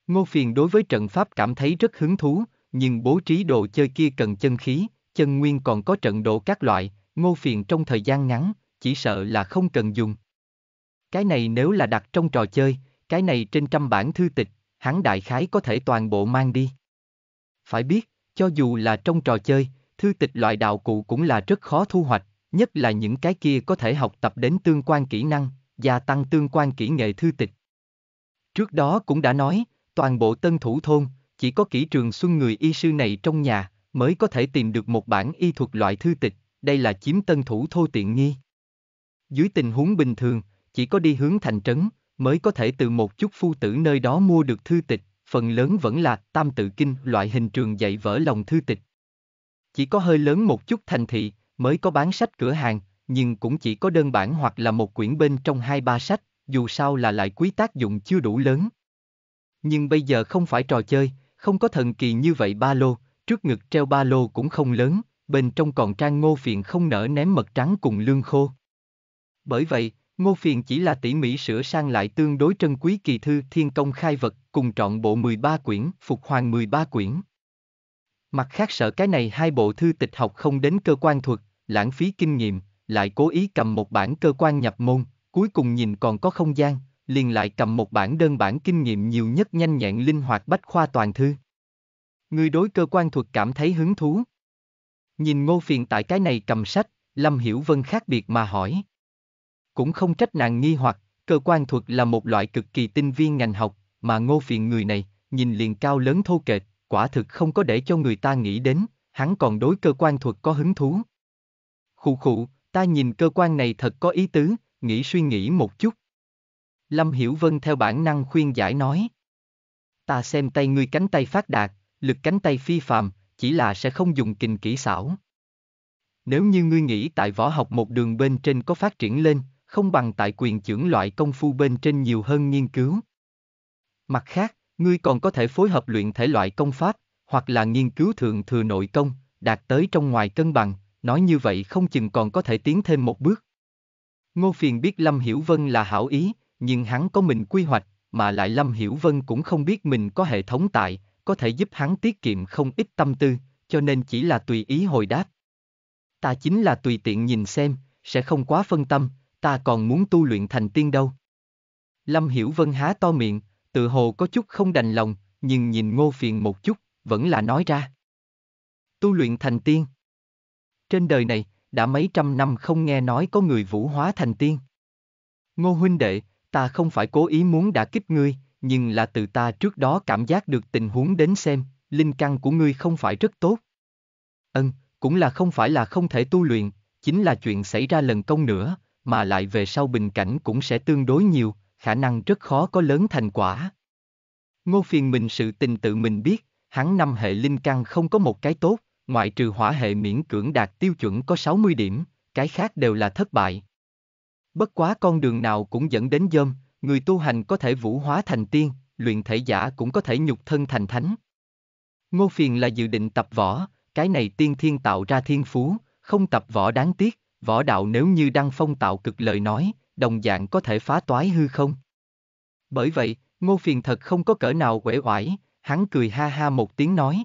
Ngô Phiền đối với trận pháp cảm thấy rất hứng thú, nhưng bố trí đồ chơi kia cần chân khí, chân nguyên còn có trận độ các loại, Ngô Phiền trong thời gian ngắn, chỉ sợ là không cần dùng. Cái này nếu là đặt trong trò chơi, cái này trên trăm bản thư tịch, hắn đại khái có thể toàn bộ mang đi. Phải biết, cho dù là trong trò chơi, thư tịch loại đạo cụ cũng là rất khó thu hoạch, nhất là những cái kia có thể học tập đến tương quan kỹ năng, gia tăng tương quan kỹ nghệ thư tịch. Trước đó cũng đã nói, toàn bộ tân thủ thôn, chỉ có kỹ trường xuân người y sư này trong nhà, mới có thể tìm được một bản y thuật loại thư tịch, đây là chiếm tân thủ thô tiện nghi. Dưới tình huống bình thường, chỉ có đi hướng thành trấn, mới có thể từ một chút phu tử nơi đó mua được thư tịch, phần lớn vẫn là tam tự kinh loại hình trường dạy vỡ lòng thư tịch. Chỉ có hơi lớn một chút thành thị, mới có bán sách cửa hàng, nhưng cũng chỉ có đơn bản hoặc là một quyển bên trong hai ba sách, dù sao là lại quý tác dụng chưa đủ lớn. Nhưng bây giờ không phải trò chơi, không có thần kỳ như vậy ba lô, trước ngực treo ba lô cũng không lớn, bên trong còn trang ngô phiền không nở ném mật trắng cùng lương khô. Bởi vậy, Ngô Phiền chỉ là tỉ mỉ sửa sang lại tương đối trân quý kỳ thư Thiên Công Khai Vật cùng trọn bộ 13 quyển, Phục Hoàng 13 quyển. Mặt khác sợ cái này hai bộ thư tịch học không đến cơ quan thuật, lãng phí kinh nghiệm, lại cố ý cầm một bản cơ quan nhập môn, cuối cùng nhìn còn có không gian, liền lại cầm một bản đơn bản kinh nghiệm nhiều nhất nhanh nhẹn linh hoạt bách khoa toàn thư. Người đối cơ quan thuật cảm thấy hứng thú. Nhìn Ngô Phiền tại cái này cầm sách, Lâm Hiểu Vân khác biệt mà hỏi. Cũng không trách nàng nghi hoặc, cơ quan thuật là một loại cực kỳ tinh viên ngành học, mà ngô phiền người này, nhìn liền cao lớn thô kệch, quả thực không có để cho người ta nghĩ đến, hắn còn đối cơ quan thuật có hứng thú. Khụ khụ, ta nhìn cơ quan này thật có ý tứ, nghĩ suy nghĩ một chút. Lâm Hiểu Vân theo bản năng khuyên giải nói. Ta xem tay ngươi cánh tay phát đạt, lực cánh tay phi phàm, chỉ là sẽ không dùng kình kỹ xảo. Nếu như ngươi nghĩ tại võ học một đường bên trên có phát triển lên, không bằng tại quyền trưởng loại công phu bên trên nhiều hơn nghiên cứu. Mặt khác, ngươi còn có thể phối hợp luyện thể loại công pháp, hoặc là nghiên cứu thượng thừa nội công, đạt tới trong ngoài cân bằng, nói như vậy không chừng còn có thể tiến thêm một bước. Ngô Phiền biết Lâm Hiểu Vân là hảo ý, nhưng hắn có mình quy hoạch, mà lại Lâm Hiểu Vân cũng không biết mình có hệ thống tại, có thể giúp hắn tiết kiệm không ít tâm tư, cho nên chỉ là tùy ý hồi đáp. Ta chính là tùy tiện nhìn xem, sẽ không quá phân tâm, ta còn muốn tu luyện thành tiên đâu. Lâm Hiểu Vân há to miệng, tự hồ có chút không đành lòng, nhưng nhìn ngô phiền một chút, vẫn là nói ra. Tu luyện thành tiên. Trên đời này, đã mấy trăm năm không nghe nói có người vũ hóa thành tiên. Ngô huynh đệ, ta không phải cố ý muốn đả kích ngươi, nhưng là từ ta trước đó cảm giác được tình huống đến xem, linh căn của ngươi không phải rất tốt. Ân, ừ, cũng là không phải là không thể tu luyện, chính là chuyện xảy ra lần công nữa, mà lại về sau bình cảnh cũng sẽ tương đối nhiều, khả năng rất khó có lớn thành quả. Ngô phiền mình sự tình tự mình biết, hắn năm hệ linh căn không có một cái tốt, ngoại trừ hỏa hệ miễn cưỡng đạt tiêu chuẩn có 60 điểm, cái khác đều là thất bại. Bất quá con đường nào cũng dẫn đến dơm, người tu hành có thể vũ hóa thành tiên, luyện thể giả cũng có thể nhục thân thành thánh. Ngô phiền là dự định tập võ, cái này tiên thiên tạo ra thiên phú, không tập võ đáng tiếc, võ đạo nếu như đăng phong tạo cực lời nói, đồng dạng có thể phá toái hư không. Bởi vậy, Ngô Phiền thật không có cỡ nào quể oải, hắn cười ha ha một tiếng nói.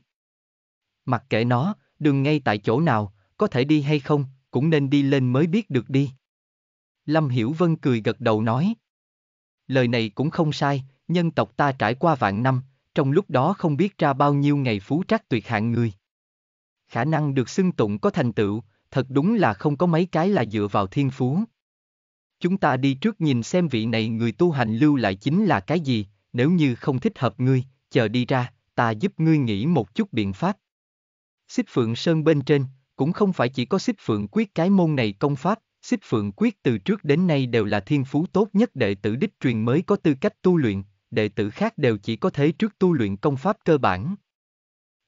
Mặc kệ nó, đừng ngay tại chỗ nào, có thể đi hay không, cũng nên đi lên mới biết được đi. Lâm Hiểu Vân cười gật đầu nói. Lời này cũng không sai, nhân tộc ta trải qua vạn năm, trong lúc đó không biết ra bao nhiêu ngày phú trác tuyệt hạng người. Khả năng được xưng tụng có thành tựu, thật đúng là không có mấy cái là dựa vào thiên phú. Chúng ta đi trước nhìn xem vị này người tu hành lưu lại chính là cái gì, nếu như không thích hợp ngươi, chờ đi ra, ta giúp ngươi nghĩ một chút biện pháp. Xích Phượng Sơn bên trên, cũng không phải chỉ có Xích Phượng Quyết cái môn này công pháp, Xích Phượng Quyết từ trước đến nay đều là thiên phú tốt nhất đệ tử đích truyền mới có tư cách tu luyện, đệ tử khác đều chỉ có thế trước tu luyện công pháp cơ bản.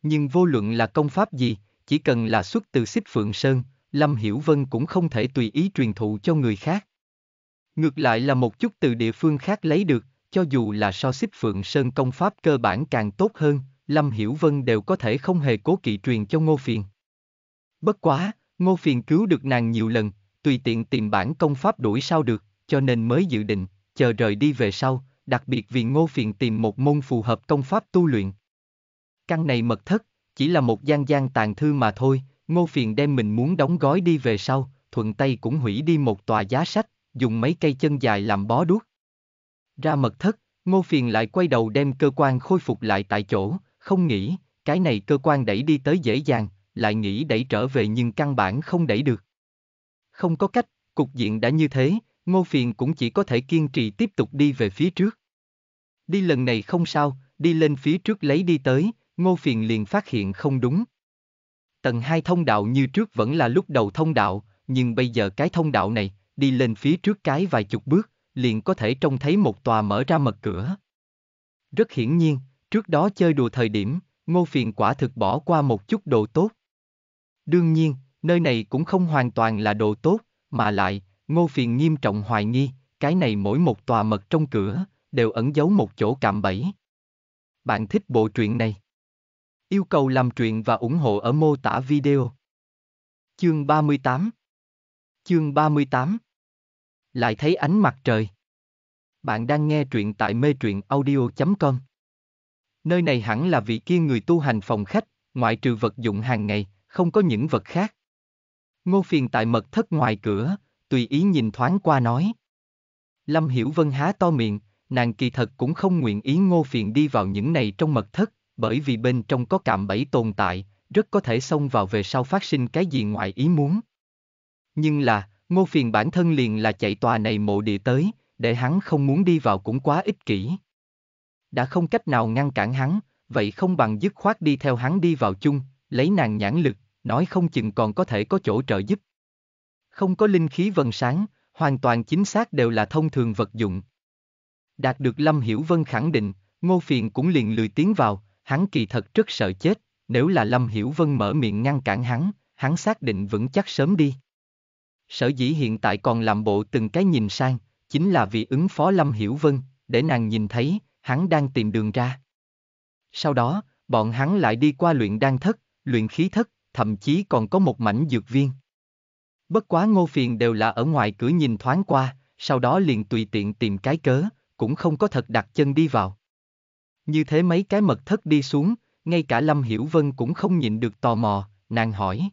Nhưng vô luận là công pháp gì, chỉ cần là xuất từ xích Phượng Sơn, Lâm Hiểu Vân cũng không thể tùy ý truyền thụ cho người khác. Ngược lại là một chút từ địa phương khác lấy được, cho dù là so xích Phượng Sơn công pháp cơ bản càng tốt hơn, Lâm Hiểu Vân đều có thể không hề cố kỵ truyền cho Ngô Phiền. Bất quá, Ngô Phiền cứu được nàng nhiều lần, tùy tiện tìm bản công pháp đuổi sao được, cho nên mới dự định, chờ rời đi về sau, đặc biệt vì Ngô Phiền tìm một môn phù hợp công pháp tu luyện. Căn này mật thất, chỉ là một gian gian tàn thư mà thôi, Ngô Phiền đem mình muốn đóng gói đi về sau, thuận tay cũng hủy đi một tòa giá sách, dùng mấy cây chân dài làm bó đuốc. Ra mật thất, Ngô Phiền lại quay đầu đem cơ quan khôi phục lại tại chỗ, không nghĩ, cái này cơ quan đẩy đi tới dễ dàng, lại nghĩ đẩy trở về nhưng căn bản không đẩy được. Không có cách, cục diện đã như thế, Ngô Phiền cũng chỉ có thể kiên trì tiếp tục đi về phía trước. Đi lần này không sao, đi lên phía trước lấy đi tới, Ngô Phiền liền phát hiện không đúng. Tầng 2 thông đạo như trước vẫn là lúc đầu thông đạo, nhưng bây giờ cái thông đạo này, đi lên phía trước cái vài chục bước, liền có thể trông thấy một tòa mở ra mật cửa. Rất hiển nhiên, trước đó chơi đùa thời điểm, Ngô Phiền quả thực bỏ qua một chút đồ tốt. Đương nhiên, nơi này cũng không hoàn toàn là đồ tốt, mà lại, Ngô Phiền nghiêm trọng hoài nghi, cái này mỗi một tòa mật trong cửa, đều ẩn giấu một chỗ cạm bẫy. Bạn thích bộ truyện này? Yêu cầu làm truyện và ủng hộ ở mô tả video. Chương 38 Chương 38 Lại thấy ánh mặt trời. Bạn đang nghe truyện tại mê truyện audio.com Nơi này hẳn là vị kia người tu hành phòng khách, ngoại trừ vật dụng hàng ngày, không có những vật khác. Ngô phiền tại mật thất ngoài cửa, tùy ý nhìn thoáng qua nói. Lâm Hiểu Vân há to miệng, nàng kỳ thật cũng không nguyện ý Ngô Phiền đi vào những này trong mật thất, bởi vì bên trong có cạm bẫy tồn tại, rất có thể xông vào về sau phát sinh cái gì ngoại ý muốn. Nhưng là, Ngô Phiền bản thân liền là chạy tòa này mộ địa tới, để hắn không muốn đi vào cũng quá ích kỷ. Đã không cách nào ngăn cản hắn, vậy không bằng dứt khoát đi theo hắn đi vào chung, lấy nàng nhãn lực, nói không chừng còn có thể có chỗ trợ giúp. Không có linh khí vân sáng, hoàn toàn chính xác đều là thông thường vật dụng. Đạt được Lâm Hiểu Vân khẳng định, Ngô Phiền cũng liền lười tiến vào, Hắn kỳ thật rất sợ chết, nếu là Lâm Hiểu Vân mở miệng ngăn cản hắn, hắn xác định vững chắc sớm đi. Sở dĩ hiện tại còn làm bộ từng cái nhìn sang, chính là vì ứng phó Lâm Hiểu Vân, để nàng nhìn thấy, hắn đang tìm đường ra. Sau đó, bọn hắn lại đi qua luyện đan thất, luyện khí thất, thậm chí còn có một mảnh dược viên. Bất quá ngô phiền đều là ở ngoài cửa nhìn thoáng qua, sau đó liền tùy tiện tìm cái cớ, cũng không có thật đặt chân đi vào. Như thế mấy cái mật thất đi xuống, ngay cả Lâm Hiểu Vân cũng không nhịn được tò mò, nàng hỏi.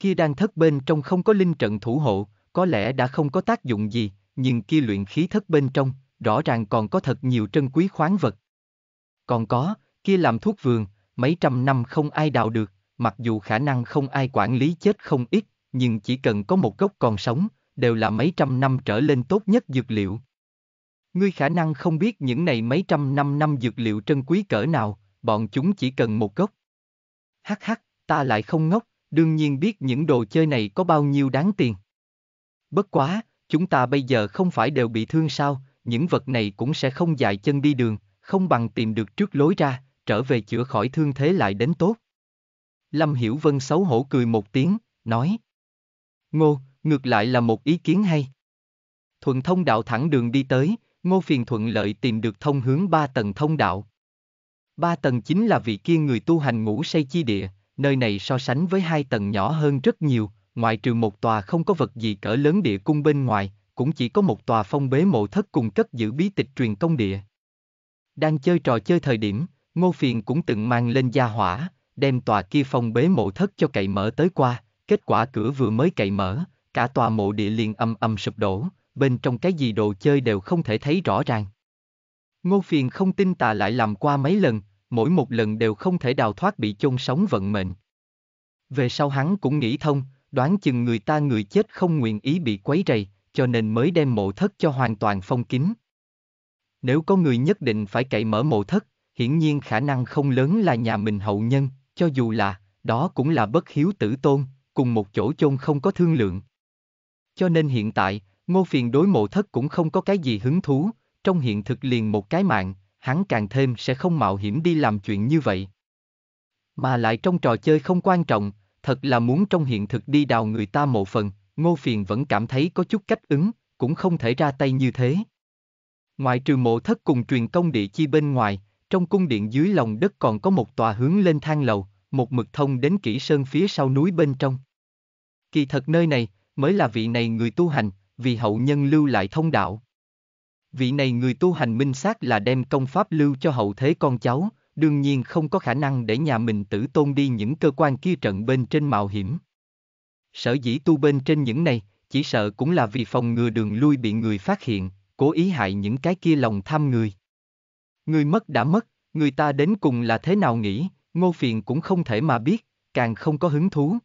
Kia đang thất bên trong không có linh trận thủ hộ, có lẽ đã không có tác dụng gì, nhưng kia luyện khí thất bên trong, rõ ràng còn có thật nhiều trân quý khoáng vật. Còn có, kia làm thuốc vườn, mấy trăm năm không ai đào được, mặc dù khả năng không ai quản lý chết không ít, nhưng chỉ cần có một gốc còn sống, đều là mấy trăm năm trở lên tốt nhất dược liệu, Ngươi khả năng không biết những này mấy trăm năm năm dược liệu trân quý cỡ nào, bọn chúng chỉ cần một gốc. Hắc hắc, ta lại không ngốc, đương nhiên biết những đồ chơi này có bao nhiêu đáng tiền. Bất quá, chúng ta bây giờ không phải đều bị thương sao, những vật này cũng sẽ không dại chân đi đường, không bằng tìm được trước lối ra, trở về chữa khỏi thương thế lại đến tốt. Lâm Hiểu Vân xấu hổ cười một tiếng, nói. Ngô, ngược lại là một ý kiến hay. Thuận thông đạo thẳng đường đi tới, Ngô Phiền thuận lợi tìm được thông hướng ba tầng thông đạo. Ba tầng chính là vị kia người tu hành ngủ say chi địa, nơi này so sánh với hai tầng nhỏ hơn rất nhiều, ngoại trừ một tòa không có vật gì cỡ lớn địa cung bên ngoài, cũng chỉ có một tòa phong bế mộ thất cùng cất giữ bí tịch truyền công địa. Đang chơi trò chơi thời điểm, Ngô Phiền cũng từng mang lên gia hỏa, đem tòa kia phong bế mộ thất cho cậy mở tới qua, kết quả cửa vừa mới cậy mở, cả tòa mộ địa liền âm âm sụp đổ, bên trong cái gì đồ chơi đều không thể thấy rõ ràng. Ngô Phiền không tin tà lại làm qua mấy lần, mỗi một lần đều không thể đào thoát bị chôn sống vận mệnh. Về sau hắn cũng nghĩ thông, đoán chừng người ta người chết không nguyện ý bị quấy rầy, cho nên mới đem mộ thất cho hoàn toàn phong kín. Nếu có người nhất định phải cậy mở mộ thất, hiển nhiên khả năng không lớn là nhà mình hậu nhân, cho dù là, đó cũng là bất hiếu tử tôn, cùng một chỗ chôn không có thương lượng. Cho nên hiện tại, Ngô Phiền đối mộ thất cũng không có cái gì hứng thú, trong hiện thực liền một cái mạng, hắn càng thêm sẽ không mạo hiểm đi làm chuyện như vậy. Mà lại trong trò chơi không quan trọng, thật là muốn trong hiện thực đi đào người ta mộ phần, Ngô Phiền vẫn cảm thấy có chút cách ứng, cũng không thể ra tay như thế. Ngoại trừ mộ thất cùng truyền công địa chi bên ngoài, trong cung điện dưới lòng đất còn có một tòa hướng lên thang lầu, một mực thông đến kỹ sơn phía sau núi bên trong. Kỳ thật nơi này, mới là vị này người tu hành, vì hậu nhân lưu lại thông đạo. Vị này người tu hành minh sát là đem công pháp lưu cho hậu thế con cháu, đương nhiên không có khả năng để nhà mình tử tôn đi những cơ quan kia trận bên trên mạo hiểm. Sở dĩ tu bên trên những này, chỉ sợ cũng là vì phòng ngừa đường lui bị người phát hiện, cố ý hại những cái kia lòng tham người. Người mất đã mất, người ta đến cùng là thế nào nghĩ, ngô phiền cũng không thể mà biết, càng không có hứng thú.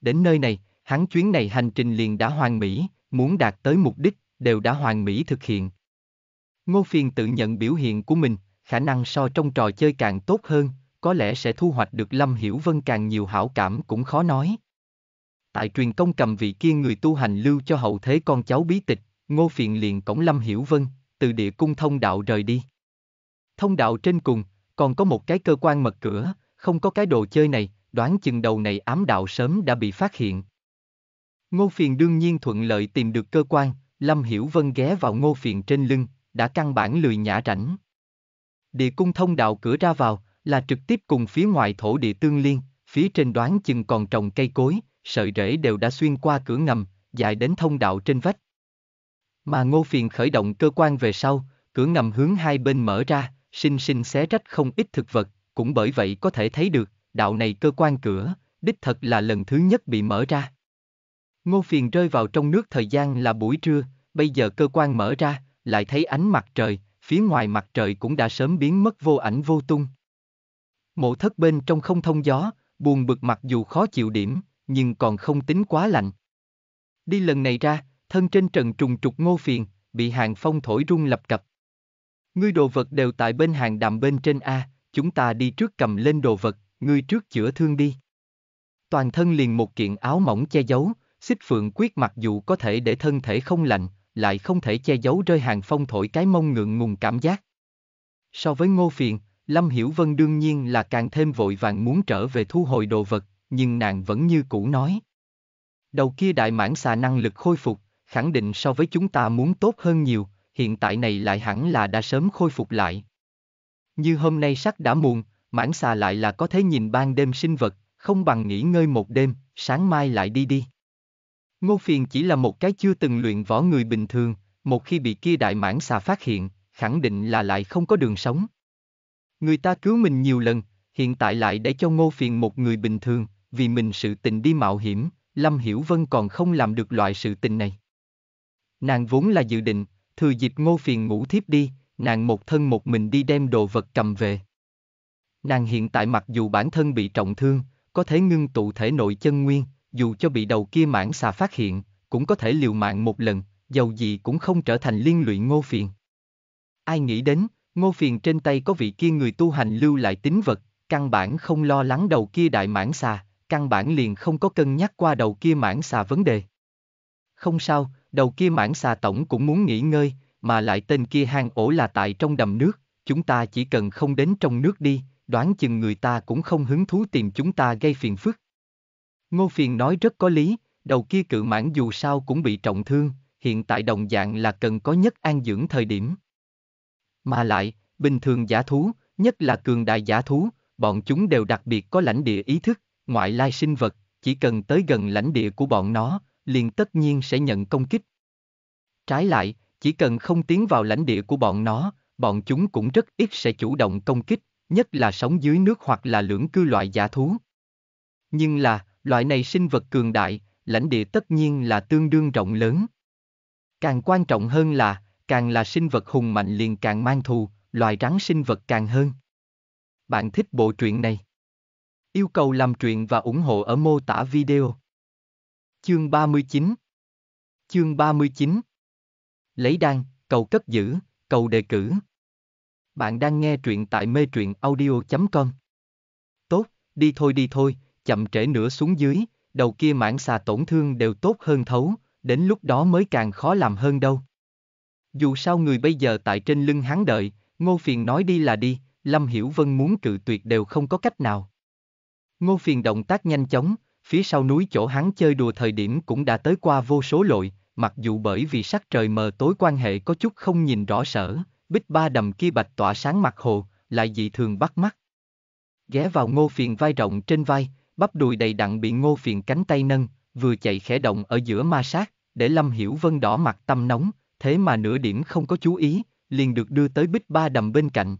Đến nơi này, hắn chuyến này hành trình liền đã hoàn mỹ, muốn đạt tới mục đích, đều đã hoàn mỹ thực hiện. Ngô Phiền tự nhận biểu hiện của mình, khả năng so trong trò chơi càng tốt hơn, có lẽ sẽ thu hoạch được Lâm Hiểu Vân càng nhiều hảo cảm cũng khó nói. Tại truyền công cầm vị kia người tu hành lưu cho hậu thế con cháu bí tịch, Ngô Phiền liền cổng Lâm Hiểu Vân, từ địa cung thông đạo rời đi. Thông đạo trên cùng, còn có một cái cơ quan mật cửa, không có cái đồ chơi này, đoán chừng đầu này ám đạo sớm đã bị phát hiện. Ngô Phiền đương nhiên thuận lợi tìm được cơ quan, Lâm Hiểu Vân ghé vào Ngô Phiền trên lưng, đã căn bản lười nhã rảnh. Địa cung thông đạo cửa ra vào, là trực tiếp cùng phía ngoài thổ địa tương liên, phía trên đoán chừng còn trồng cây cối, sợi rễ đều đã xuyên qua cửa ngầm, dài đến thông đạo trên vách. Mà Ngô Phiền khởi động cơ quan về sau, cửa ngầm hướng hai bên mở ra, sinh sinh xé rách không ít thực vật, cũng bởi vậy có thể thấy được, đạo này cơ quan cửa, đích thật là lần thứ nhất bị mở ra. Ngô Phiền rơi vào trong nước thời gian là buổi trưa, bây giờ cơ quan mở ra, lại thấy ánh mặt trời, phía ngoài mặt trời cũng đã sớm biến mất vô ảnh vô tung. Mộ thất bên trong không thông gió, buồn bực mặc dù khó chịu điểm, nhưng còn không tính quá lạnh. Đi lần này ra, thân trên trần trùng trục ngô phiền, bị hàng phong thổi rung lập cập. Ngươi đồ vật đều tại bên hàng đạm bên trên A, chúng ta đi trước cầm lên đồ vật, ngươi trước chữa thương đi. Toàn thân liền một kiện áo mỏng che giấu, Xích phượng quyết mặc dù có thể để thân thể không lạnh, lại không thể che giấu rơi hàng phong thổi cái mông ngượng ngùng cảm giác. So với ngô phiền, Lâm Hiểu Vân đương nhiên là càng thêm vội vàng muốn trở về thu hồi đồ vật, nhưng nàng vẫn như cũ nói. Đầu kia đại mãn xà năng lực khôi phục, khẳng định so với chúng ta muốn tốt hơn nhiều, hiện tại này lại hẳn là đã sớm khôi phục lại. Như hôm nay sắc đã muộn, mãn xà lại là có thể nhìn ban đêm sinh vật, không bằng nghỉ ngơi một đêm, sáng mai lại đi đi. Ngô Phiền chỉ là một cái chưa từng luyện võ người bình thường, một khi bị kia đại mãn xà phát hiện, khẳng định là lại không có đường sống. Người ta cứu mình nhiều lần, hiện tại lại để cho Ngô Phiền một người bình thường, vì mình sự tình đi mạo hiểm, Lâm Hiểu Vân còn không làm được loại sự tình này. Nàng vốn là dự định, thừa dịp Ngô Phiền ngủ thiếp đi, nàng một thân một mình đi đem đồ vật cầm về. Nàng hiện tại mặc dù bản thân bị trọng thương, có thể ngưng tụ thể nội chân nguyên, dù cho bị đầu kia mãn xà phát hiện, cũng có thể liều mạng một lần, dầu gì cũng không trở thành liên lụy ngô phiền. Ai nghĩ đến, ngô phiền trên tay có vị kia người tu hành lưu lại tính vật, căn bản không lo lắng đầu kia đại mãn xà, căn bản liền không có cân nhắc qua đầu kia mãn xà vấn đề. Không sao, đầu kia mãn xà tổng cũng muốn nghỉ ngơi, mà lại tên kia hang ổ là tại trong đầm nước, chúng ta chỉ cần không đến trong nước đi, đoán chừng người ta cũng không hứng thú tìm chúng ta gây phiền phức. Ngô Phiền nói rất có lý, đầu kia cự mãn dù sao cũng bị trọng thương, hiện tại đồng dạng là cần có nhất an dưỡng thời điểm. Mà lại, bình thường giả thú, nhất là cường đại giả thú, bọn chúng đều đặc biệt có lãnh địa ý thức, ngoại lai sinh vật, chỉ cần tới gần lãnh địa của bọn nó, liền tất nhiên sẽ nhận công kích. Trái lại, chỉ cần không tiến vào lãnh địa của bọn nó, bọn chúng cũng rất ít sẽ chủ động công kích, nhất là sống dưới nước hoặc là lưỡng cư loại giả thú. Nhưng là, loại này sinh vật cường đại, lãnh địa tất nhiên là tương đương rộng lớn. Càng quan trọng hơn là, càng là sinh vật hùng mạnh liền càng mang thù, loài rắn sinh vật càng hơn. Bạn thích bộ truyện này? Yêu cầu làm truyện và ủng hộ ở mô tả video. Chương 39 Chương 39 Lấy đăng, cầu cất giữ, cầu đề cử. Bạn đang nghe truyện tại mê truyện audio.com Tốt, đi thôi đi thôi, chậm trễ nữa xuống dưới, đầu kia mảng xà tổn thương đều tốt hơn thấu, đến lúc đó mới càng khó làm hơn đâu. Dù sao người bây giờ tại trên lưng hắn đợi, Ngô Phiền nói đi là đi, Lâm Hiểu Vân muốn cự tuyệt đều không có cách nào. Ngô Phiền động tác nhanh chóng, phía sau núi chỗ hắn chơi đùa thời điểm cũng đã tới qua vô số lội, mặc dù bởi vì sắc trời mờ tối quan hệ có chút không nhìn rõ sở, bích ba đầm kia bạch tỏa sáng mặt hồ, lại dị thường bắt mắt. Ghé vào Ngô Phiền vai rộng trên vai, bắp đùi đầy đặn bị ngô phiền cánh tay nâng, vừa chạy khẽ động ở giữa ma sát, để Lâm Hiểu Vân đỏ mặt tâm nóng, thế mà nửa điểm không có chú ý, liền được đưa tới bích ba đầm bên cạnh.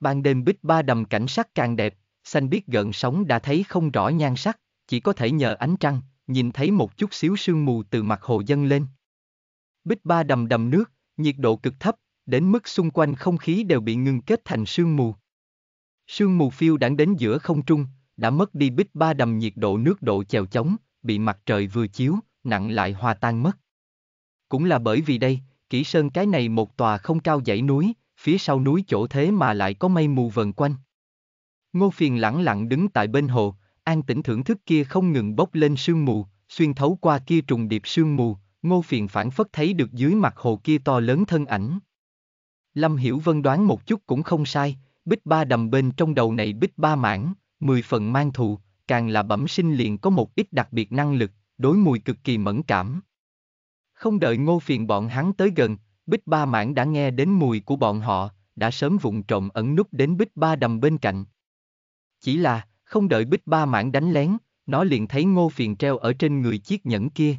Ban đêm bích ba đầm cảnh sắc càng đẹp, xanh biết gợn sóng đã thấy không rõ nhan sắc, chỉ có thể nhờ ánh trăng, nhìn thấy một chút xíu sương mù từ mặt hồ dâng lên. Bích ba đầm đầm nước, nhiệt độ cực thấp, đến mức xung quanh không khí đều bị ngưng kết thành sương mù. Sương mù phiêu đãng đến giữa không trung, đã mất đi bích ba đầm nhiệt độ nước độ chèo chống, bị mặt trời vừa chiếu, nặng lại hòa tan mất. Cũng là bởi vì đây, kỹ sơn cái này một tòa không cao dãy núi, phía sau núi chỗ thế mà lại có mây mù vần quanh. Ngô Phiền lẳng lặng đứng tại bên hồ, an tĩnh thưởng thức kia không ngừng bốc lên sương mù, xuyên thấu qua kia trùng điệp sương mù, Ngô Phiền phản phất thấy được dưới mặt hồ kia to lớn thân ảnh. Lâm Hiểu Vân đoán một chút cũng không sai, bích ba đầm bên trong đầu này bích ba mảng, Mười phần mang thù, càng là bẩm sinh liền có một ít đặc biệt năng lực, đối mùi cực kỳ mẫn cảm. Không đợi ngô phiền bọn hắn tới gần, bích ba mãn đã nghe đến mùi của bọn họ, đã sớm vụng trộm ẩn nút đến bích ba đầm bên cạnh. Chỉ là, không đợi bích ba mãn đánh lén, nó liền thấy ngô phiền treo ở trên người chiếc nhẫn kia.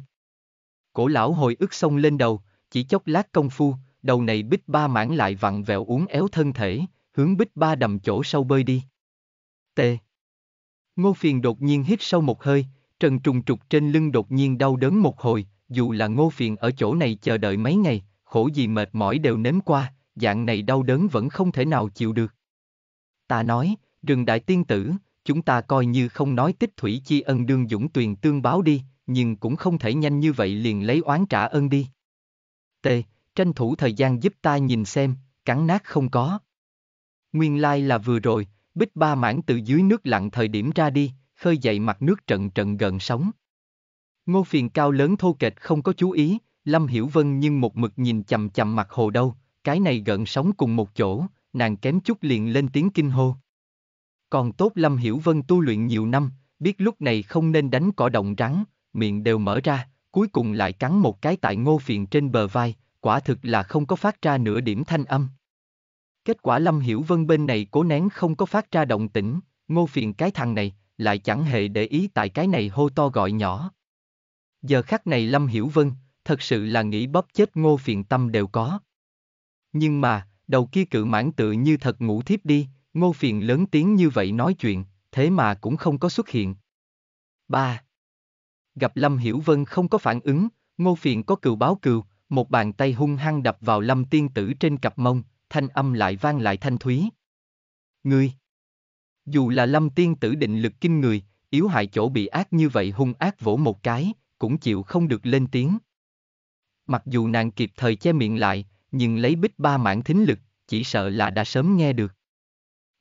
Cổ lão hồi ức xông lên đầu, chỉ chốc lát công phu, đầu này bích ba mãn lại vặn vẹo uốn éo thân thể, hướng bích ba đầm chỗ sâu bơi đi. Tê. Ngô Phiền đột nhiên hít sâu một hơi, trần trùng trục trên lưng đột nhiên đau đớn một hồi, dù là Ngô Phiền ở chỗ này chờ đợi mấy ngày, khổ gì mệt mỏi đều nếm qua, dạng này đau đớn vẫn không thể nào chịu được. Ta nói, rừng đại tiên tử, chúng ta coi như không nói tích thủy chi ân đương dũng tuyền tương báo đi, nhưng cũng không thể nhanh như vậy liền lấy oán trả ơn đi. T. Tranh thủ thời gian giúp ta nhìn xem, cắn nát không có. Nguyên lai like là vừa rồi, Bích ba mãn từ dưới nước lặng thời điểm ra đi, khơi dậy mặt nước trận trận gần sóng. Ngô phiền cao lớn thô kệch không có chú ý, Lâm Hiểu Vân nhưng một mực nhìn chầm chầm mặt hồ đâu, cái này gần sóng cùng một chỗ, nàng kém chút liền lên tiếng kinh hô. Còn tốt Lâm Hiểu Vân tu luyện nhiều năm, biết lúc này không nên đánh cỏ động rắn, miệng đều mở ra, cuối cùng lại cắn một cái tại ngô phiền trên bờ vai, quả thực là không có phát ra nửa điểm thanh âm. Kết quả Lâm Hiểu Vân bên này cố nén không có phát ra động tĩnh, ngô phiền cái thằng này, lại chẳng hề để ý tại cái này hô to gọi nhỏ. Giờ khắc này Lâm Hiểu Vân, thật sự là nghĩ bóp chết ngô phiền tâm đều có. Nhưng mà, đầu kia cự mãn tự như thật ngủ thiếp đi, ngô phiền lớn tiếng như vậy nói chuyện, thế mà cũng không có xuất hiện. 3. Gặp Lâm Hiểu Vân không có phản ứng, ngô phiền có cừu báo cừu, một bàn tay hung hăng đập vào Lâm Tiên Tử trên cặp mông, thanh âm lại vang lại thanh thúy. Ngươi! Dù là lâm tiên tử định lực kinh người, yếu hại chỗ bị ác như vậy hung ác vỗ một cái, cũng chịu không được lên tiếng. Mặc dù nàng kịp thời che miệng lại, nhưng lấy bích ba mảng thính lực, chỉ sợ là đã sớm nghe được.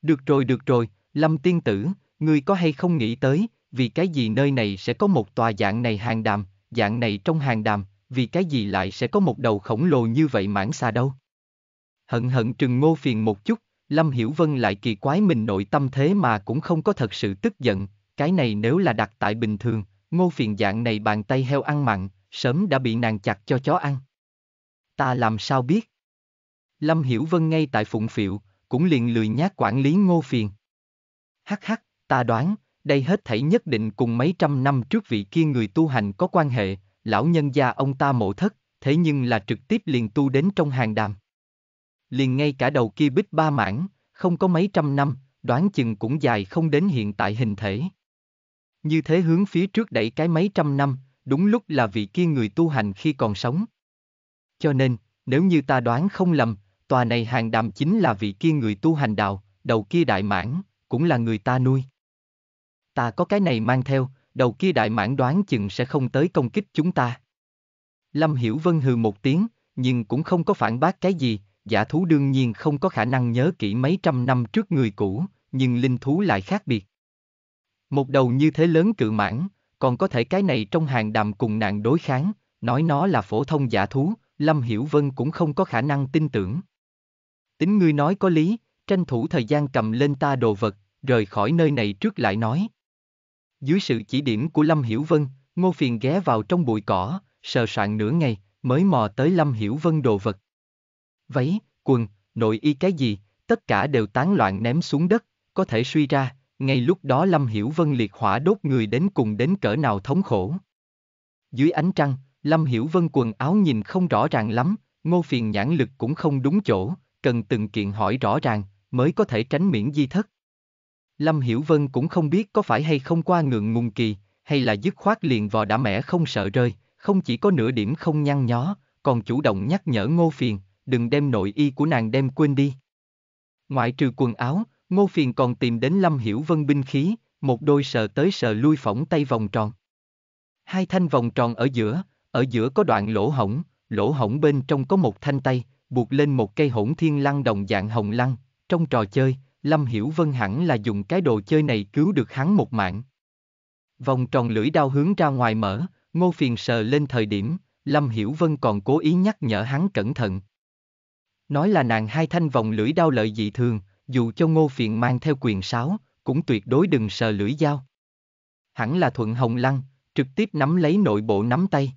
Được rồi được rồi, Lâm Tiên Tử, ngươi có hay không nghĩ tới, vì cái gì nơi này sẽ có một tòa dạng này hàng đàm, dạng này trong hàng đàm, vì cái gì lại sẽ có một đầu khổng lồ như vậy mãn xa đâu. Hận hận trừng ngô phiền một chút, Lâm Hiểu Vân lại kỳ quái mình nội tâm thế mà cũng không có thật sự tức giận, cái này nếu là đặt tại bình thường, ngô phiền dạng này bàn tay heo ăn mặn, sớm đã bị nàng chặt cho chó ăn. Ta làm sao biết? Lâm Hiểu Vân ngay tại phụng phiệu, cũng liền lười nhát quản lý ngô phiền. Hắc hắc, ta đoán, đây hết thảy nhất định cùng mấy trăm năm trước vị kia người tu hành có quan hệ, lão nhân gia ông ta mộ thất, thế nhưng là trực tiếp liền tu đến trong hàng đàm liền ngay cả đầu kia bích ba mảng, không có mấy trăm năm, đoán chừng cũng dài không đến hiện tại hình thể. Như thế hướng phía trước đẩy cái mấy trăm năm, đúng lúc là vị kia người tu hành khi còn sống. Cho nên, nếu như ta đoán không lầm, tòa này hàng đàm chính là vị kia người tu hành đạo, đầu kia đại mãn, cũng là người ta nuôi. Ta có cái này mang theo, đầu kia đại mãn đoán chừng sẽ không tới công kích chúng ta. Lâm Hiểu Vân hừ một tiếng, nhưng cũng không có phản bác cái gì, giả thú đương nhiên không có khả năng nhớ kỹ mấy trăm năm trước người cũ, nhưng linh thú lại khác biệt. Một đầu như thế lớn cự mãn, còn có thể cái này trong hàng đàm cùng nạn đối kháng, nói nó là phổ thông giả thú, Lâm Hiểu Vân cũng không có khả năng tin tưởng. Tính ngươi nói có lý, tranh thủ thời gian cầm lên ta đồ vật, rời khỏi nơi này trước lại nói. Dưới sự chỉ điểm của Lâm Hiểu Vân, Ngô Phiền ghé vào trong bụi cỏ, sờ soạn nửa ngày, mới mò tới Lâm Hiểu Vân đồ vật váy, quần, nội y cái gì, tất cả đều tán loạn ném xuống đất, có thể suy ra, ngay lúc đó Lâm Hiểu Vân liệt hỏa đốt người đến cùng đến cỡ nào thống khổ. Dưới ánh trăng, Lâm Hiểu Vân quần áo nhìn không rõ ràng lắm, ngô phiền nhãn lực cũng không đúng chỗ, cần từng kiện hỏi rõ ràng, mới có thể tránh miễn di thất. Lâm Hiểu Vân cũng không biết có phải hay không qua ngượng ngùng kỳ, hay là dứt khoát liền vò đã mẻ không sợ rơi, không chỉ có nửa điểm không nhăn nhó, còn chủ động nhắc nhở ngô phiền, đừng đem nội y của nàng đem quên đi. Ngoại trừ quần áo, Ngô Phiền còn tìm đến Lâm Hiểu Vân binh khí, một đôi sờ tới sờ lui phỏng tay vòng tròn. Hai thanh vòng tròn ở giữa, ở giữa có đoạn lỗ hổng, lỗ hổng bên trong có một thanh tay, buộc lên một cây hỗn thiên lăng đồng dạng hồng lăng. Trong trò chơi, Lâm Hiểu Vân hẳn là dùng cái đồ chơi này cứu được hắn một mạng. Vòng tròn lưỡi đao hướng ra ngoài mở, Ngô Phiền sờ lên thời điểm, Lâm Hiểu Vân còn cố ý nhắc nhở hắn cẩn thận, nói là nàng hai thanh vòng lưỡi đau lợi dị thường, dù cho ngô phiền mang theo quyền sáo, cũng tuyệt đối đừng sờ lưỡi dao. Hẳn là thuận hồng lăng, trực tiếp nắm lấy nội bộ nắm tay.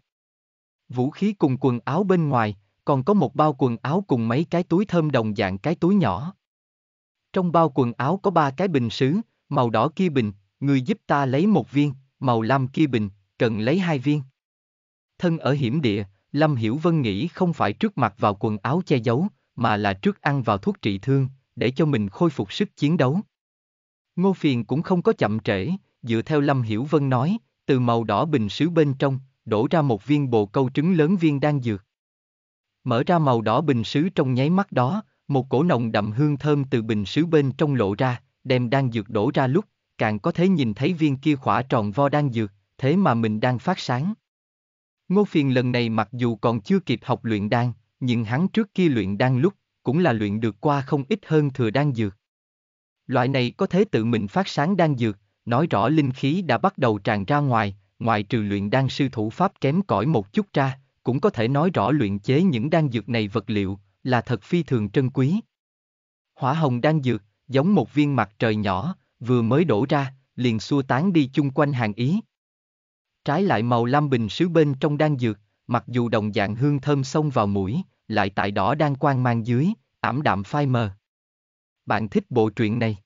Vũ khí cùng quần áo bên ngoài, còn có một bao quần áo cùng mấy cái túi thơm đồng dạng cái túi nhỏ. Trong bao quần áo có ba cái bình sứ, màu đỏ kia bình, người giúp ta lấy một viên, màu lam kia bình, cần lấy hai viên. Thân ở hiểm địa, Lâm Hiểu Vân nghĩ không phải trước mặt vào quần áo che giấu, mà là trước ăn vào thuốc trị thương, để cho mình khôi phục sức chiến đấu. Ngô Phiền cũng không có chậm trễ, dựa theo Lâm Hiểu Vân nói, từ màu đỏ bình sứ bên trong, đổ ra một viên bồ câu trứng lớn viên đang dược. Mở ra màu đỏ bình sứ trong nháy mắt đó, một cổ nồng đậm hương thơm từ bình sứ bên trong lộ ra, đem đang dược đổ ra lúc, càng có thể nhìn thấy viên kia khỏa tròn vo đang dược, thế mà mình đang phát sáng. Ngô Phiền lần này mặc dù còn chưa kịp học luyện đan, nhưng hắn trước kia luyện đan lúc, cũng là luyện được qua không ít hơn thừa đan dược. Loại này có thể tự mình phát sáng đan dược, nói rõ linh khí đã bắt đầu tràn ra ngoài, ngoài trừ luyện đan sư thủ pháp kém cỏi một chút ra, cũng có thể nói rõ luyện chế những đan dược này vật liệu, là thật phi thường trân quý. Hỏa hồng đan dược, giống một viên mặt trời nhỏ, vừa mới đổ ra, liền xua tán đi chung quanh hàng ý. Trái lại màu lam bình sứ bên trong đan dược, mặc dù đồng dạng hương thơm xông vào mũi, lại tại đỏ đang quang mang dưới, ảm đạm phai mờ. Bạn thích bộ truyện này?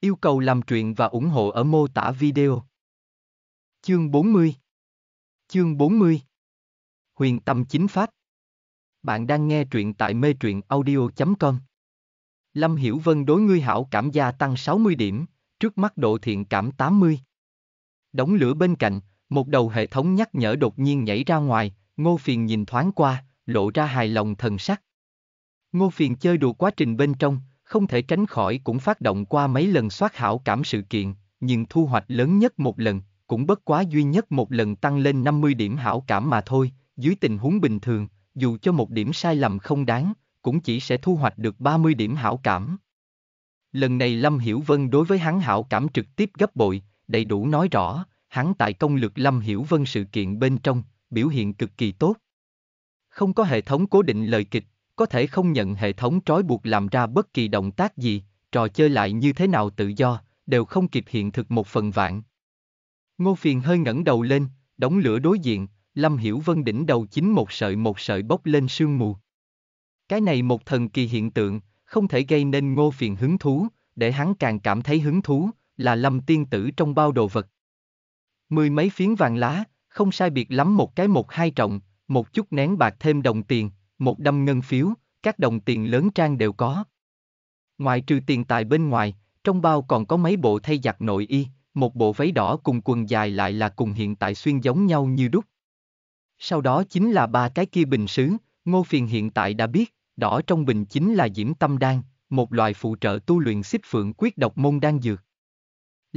Yêu cầu làm truyện và ủng hộ ở mô tả video. Chương 40 Chương 40 Huyền tâm chính pháp Bạn đang nghe truyện tại mê truyện audio.com Lâm Hiểu Vân đối ngươi hảo cảm gia tăng 60 điểm, trước mắt độ thiện cảm 80. Đóng lửa bên cạnh, một đầu hệ thống nhắc nhở đột nhiên nhảy ra ngoài, Ngô Phiền nhìn thoáng qua, lộ ra hài lòng thần sắc. Ngô Phiền chơi đùa quá trình bên trong, không thể tránh khỏi cũng phát động qua mấy lần soát hảo cảm sự kiện, nhưng thu hoạch lớn nhất một lần, cũng bất quá duy nhất một lần tăng lên 50 điểm hảo cảm mà thôi, dưới tình huống bình thường, dù cho một điểm sai lầm không đáng, cũng chỉ sẽ thu hoạch được 30 điểm hảo cảm. Lần này Lâm Hiểu Vân đối với hắn hảo cảm trực tiếp gấp bội, đầy đủ nói rõ, hắn tại công lược Lâm Hiểu Vân sự kiện bên trong, biểu hiện cực kỳ tốt. Không có hệ thống cố định lời kịch, có thể không nhận hệ thống trói buộc làm ra bất kỳ động tác gì, trò chơi lại như thế nào tự do, đều không kịp hiện thực một phần vạn. Ngô Phiền hơi ngẩng đầu lên, đóng lửa đối diện, Lâm Hiểu Vân đỉnh đầu chính một sợi một sợi bốc lên sương mù. Cái này một thần kỳ hiện tượng, không thể gây nên Ngô Phiền hứng thú, để hắn càng cảm thấy hứng thú, là Lâm Tiên Tử trong bao đồ vật. Mười mấy phiến vàng lá, không sai biệt lắm một cái một hai trọng, một chút nén bạc thêm đồng tiền, một đâm ngân phiếu, các đồng tiền lớn trang đều có. Ngoài trừ tiền tài bên ngoài, trong bao còn có mấy bộ thay giặt nội y, một bộ váy đỏ cùng quần dài lại là cùng hiện tại xuyên giống nhau như đúc. Sau đó chính là ba cái kia bình sứ, Ngô Phiền hiện tại đã biết, đỏ trong bình chính là diễm tâm đan, một loại phụ trợ tu luyện xích phượng quyết độc môn đan dược.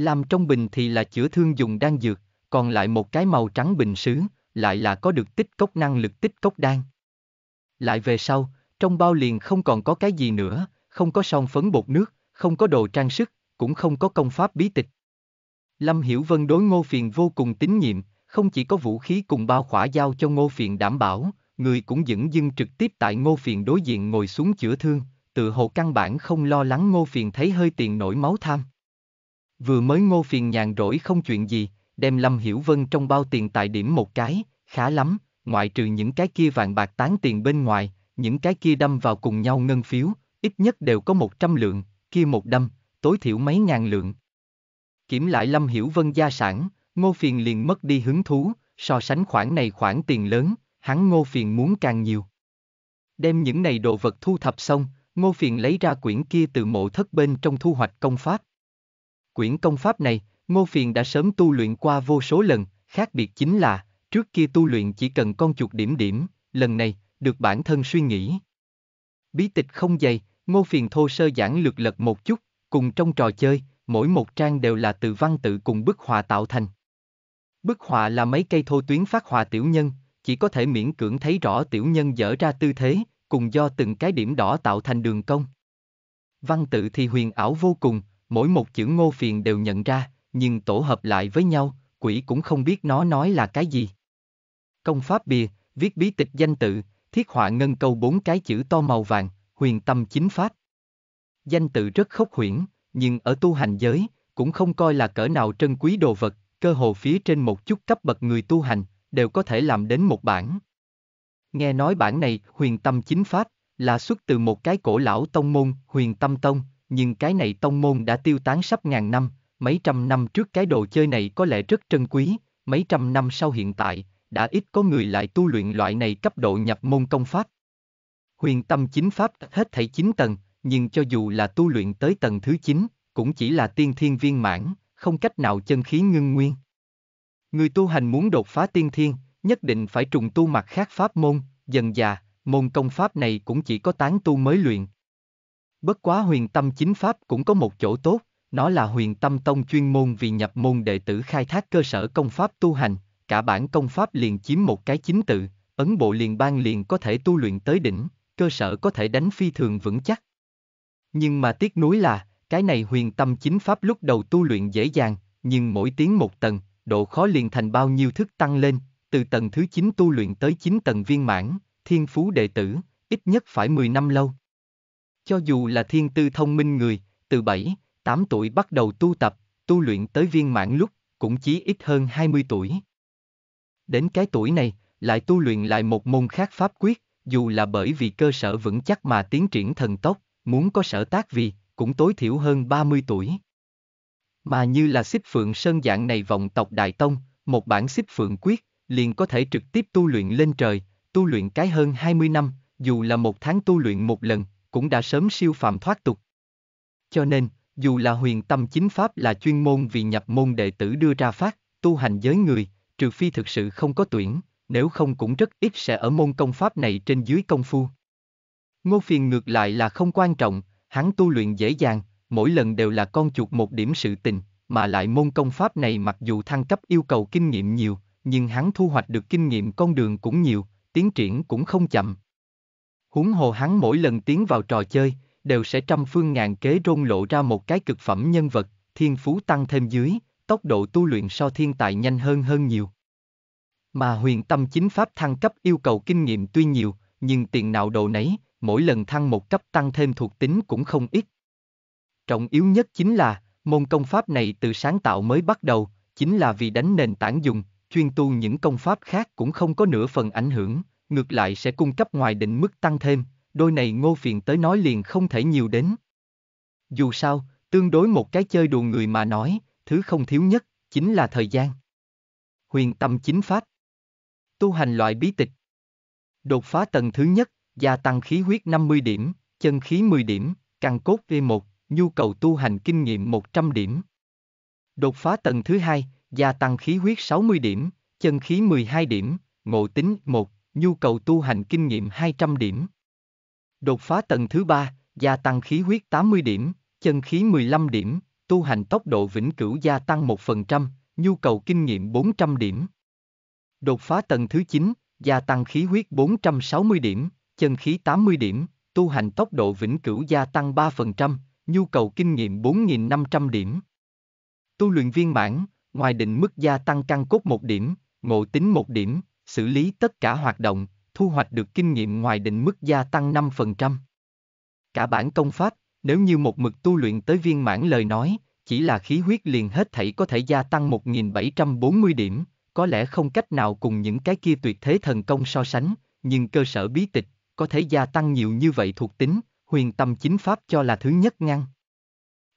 Làm trong bình thì là chữa thương dùng đan dược, còn lại một cái màu trắng bình sứ, lại là có được tích cốc năng lực tích cốc đan. Lại về sau, trong bao liền không còn có cái gì nữa, không có son phấn bột nước, không có đồ trang sức, cũng không có công pháp bí tịch. Lâm Hiểu Vân đối Ngô Phiền vô cùng tín nhiệm, không chỉ có vũ khí cùng bao khỏa giao cho Ngô Phiền đảm bảo, người cũng dững dưng trực tiếp tại Ngô Phiền đối diện ngồi xuống chữa thương, tự hồ căn bản không lo lắng Ngô Phiền thấy hơi tiền nổi máu tham. Vừa mới ngô phiền nhàn rỗi không chuyện gì, đem Lâm Hiểu Vân trong bao tiền tại điểm một cái, khá lắm, ngoại trừ những cái kia vàng bạc tán tiền bên ngoài, những cái kia đâm vào cùng nhau ngân phiếu, ít nhất đều có một trăm lượng, kia một đâm, tối thiểu mấy ngàn lượng. Kiểm lại Lâm Hiểu Vân gia sản, Ngô Phiền liền mất đi hứng thú, so sánh khoản này khoản tiền lớn, hắn Ngô Phiền muốn càng nhiều. Đem những này đồ vật thu thập xong, Ngô Phiền lấy ra quyển kia từ mộ thất bên trong thu hoạch công pháp, Quyển công pháp này, Ngô Phiền đã sớm tu luyện qua vô số lần, khác biệt chính là, trước kia tu luyện chỉ cần con chuột điểm điểm, lần này, được bản thân suy nghĩ. Bí tịch không dày, Ngô Phiền thô sơ giảng lược lật một chút, cùng trong trò chơi, mỗi một trang đều là từ văn tự cùng bức họa tạo thành. Bức họa là mấy cây thô tuyến phát họa tiểu nhân, chỉ có thể miễn cưỡng thấy rõ tiểu nhân dở ra tư thế, cùng do từng cái điểm đỏ tạo thành đường cong. Văn tự thì huyền ảo vô cùng, mỗi một chữ ngô phiền đều nhận ra, nhưng tổ hợp lại với nhau, quỷ cũng không biết nó nói là cái gì. Công pháp bìa, viết bí tịch danh tự, thiết họa ngân câu bốn cái chữ to màu vàng, huyền tâm chính pháp. Danh tự rất khốc huyễn, nhưng ở tu hành giới, cũng không coi là cỡ nào trân quý đồ vật, cơ hồ phía trên một chút cấp bậc người tu hành, đều có thể làm đến một bản. Nghe nói bản này, huyền tâm chính pháp, là xuất từ một cái cổ lão tông môn, huyền tâm tông, nhưng cái này tông môn đã tiêu tán sắp ngàn năm, mấy trăm năm trước cái đồ chơi này có lẽ rất trân quý, mấy trăm năm sau hiện tại, đã ít có người lại tu luyện loại này cấp độ nhập môn công pháp. Huyền tâm chính pháp hết thảy chín tầng, nhưng cho dù là tu luyện tới tầng thứ chín cũng chỉ là tiên thiên viên mãn, không cách nào chân khí ngưng nguyên. Người tu hành muốn đột phá tiên thiên, nhất định phải trùng tu mặt khác pháp môn, dần già, môn công pháp này cũng chỉ có tán tu mới luyện, Bất quá huyền tâm chính pháp cũng có một chỗ tốt, nó là huyền tâm tông chuyên môn vì nhập môn đệ tử khai thác cơ sở công pháp tu hành, cả bản công pháp liền chiếm một cái chính tự, ấn bộ liền ban liền có thể tu luyện tới đỉnh, cơ sở có thể đánh phi thường vững chắc. Nhưng mà tiếc nuối là, cái này huyền tâm chính pháp lúc đầu tu luyện dễ dàng, nhưng mỗi tiếng một tầng, độ khó liền thành bao nhiêu thức tăng lên, từ tầng thứ 9 tu luyện tới 9 tầng viên mãn, thiên phú đệ tử, ít nhất phải 10 năm lâu. Cho dù là thiên tư thông minh người, từ 7, 8 tuổi bắt đầu tu tập, tu luyện tới viên mãn lúc, cũng chí ít hơn 20 tuổi. Đến cái tuổi này, lại tu luyện lại một môn khác pháp quyết, dù là bởi vì cơ sở vững chắc mà tiến triển thần tốc, muốn có sở tác vì, cũng tối thiểu hơn 30 tuổi. Mà như là xích phượng sơn dạng này vòng tộc Đại Tông, một bản xích phượng quyết, liền có thể trực tiếp tu luyện lên trời, tu luyện cái hơn 20 năm, dù là một tháng tu luyện một lần, cũng đã sớm siêu phàm thoát tục. Cho nên, dù là huyền tâm chính pháp là chuyên môn vì nhập môn đệ tử đưa ra phát, tu hành giới người, trừ phi thực sự không có tuyển, nếu không cũng rất ít sẽ ở môn công pháp này trên dưới công phu. Ngô phiền ngược lại là không quan trọng, hắn tu luyện dễ dàng, mỗi lần đều là con chuột một điểm sự tình, mà lại môn công pháp này mặc dù thăng cấp yêu cầu kinh nghiệm nhiều, nhưng hắn thu hoạch được kinh nghiệm con đường cũng nhiều, tiến triển cũng không chậm, Huống hồ hắn mỗi lần tiến vào trò chơi, đều sẽ trăm phương ngàn kế rôn lộ ra một cái cực phẩm nhân vật, thiên phú tăng thêm dưới, tốc độ tu luyện so thiên tài nhanh hơn hơn nhiều. Mà huyền tâm chính pháp thăng cấp yêu cầu kinh nghiệm tuy nhiều, nhưng tiền nào độ nấy, mỗi lần thăng một cấp tăng thêm thuộc tính cũng không ít. Trọng yếu nhất chính là, môn công pháp này từ sáng tạo mới bắt đầu, chính là vì đánh nền tảng dùng, chuyên tu những công pháp khác cũng không có nửa phần ảnh hưởng ngược lại sẽ cung cấp ngoài định mức tăng thêm, đôi này ngô phiền tới nói liền không thể nhiều đến. Dù sao, tương đối một cái chơi đùa người mà nói, thứ không thiếu nhất, chính là thời gian. Huyền tâm chính pháp Tu hành loại bí tịch Đột phá tầng thứ nhất, gia tăng khí huyết 50 điểm, chân khí 10 điểm, căn cốt V1, nhu cầu tu hành kinh nghiệm 100 điểm. Đột phá tầng thứ hai, gia tăng khí huyết 60 điểm, chân khí 12 điểm, ngộ tính 1, Nhu cầu tu hành kinh nghiệm 200 điểm. Đột phá tầng thứ 3, gia tăng khí huyết 80 điểm, chân khí 15 điểm, tu hành tốc độ vĩnh cửu gia tăng 1%, nhu cầu kinh nghiệm 400 điểm. Đột phá tầng thứ 9, gia tăng khí huyết 460 điểm, chân khí 80 điểm, tu hành tốc độ vĩnh cửu gia tăng 3%, nhu cầu kinh nghiệm 4.500 điểm. Tu luyện viên mãn, ngoài định mức gia tăng căn cốt 1 điểm, ngộ tính 1 điểm, xử lý tất cả hoạt động, thu hoạch được kinh nghiệm ngoài định mức gia tăng 5%. Cả bản công pháp, nếu như một mực tu luyện tới viên mãn lời nói, chỉ là khí huyết liền hết thảy có thể gia tăng 1740 điểm, có lẽ không cách nào cùng những cái kia tuyệt thế thần công so sánh, nhưng cơ sở bí tịch, có thể gia tăng nhiều như vậy thuộc tính, huyền tâm chính pháp cho là thứ nhất ngăn.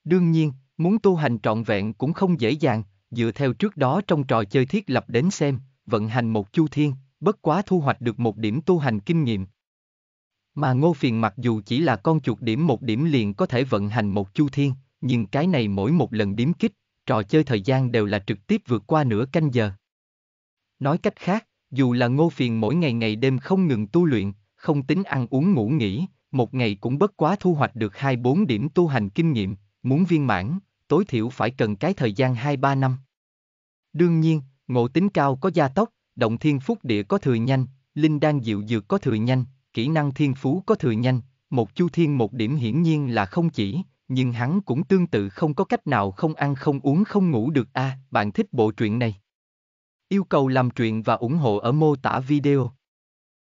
Đương nhiên, muốn tu hành trọn vẹn cũng không dễ dàng, dựa theo trước đó trong trò chơi thiết lập đến xem, vận hành một chu thiên, bất quá thu hoạch được một điểm tu hành kinh nghiệm. Mà Ngô Phiền mặc dù chỉ là con chuột điểm một điểm liền có thể vận hành một chu thiên, nhưng cái này mỗi một lần điếm kích, trò chơi thời gian đều là trực tiếp vượt qua nửa canh giờ. Nói cách khác, dù là Ngô Phiền mỗi ngày ngày đêm không ngừng tu luyện, không tính ăn uống ngủ nghỉ, một ngày cũng bất quá thu hoạch được 2-4 điểm tu hành kinh nghiệm, muốn viên mãn, tối thiểu phải cần cái thời gian 2-3 năm. Đương nhiên, ngộ tính cao có gia tốc, động thiên phúc địa có thừa nhanh, linh đan diệu dược có thừa nhanh, kỹ năng thiên phú có thừa nhanh, một chu thiên một điểm hiển nhiên là không chỉ, nhưng hắn cũng tương tự không có cách nào không ăn không uống không ngủ được a à, bạn thích bộ truyện này. Yêu cầu làm truyện và ủng hộ ở mô tả video.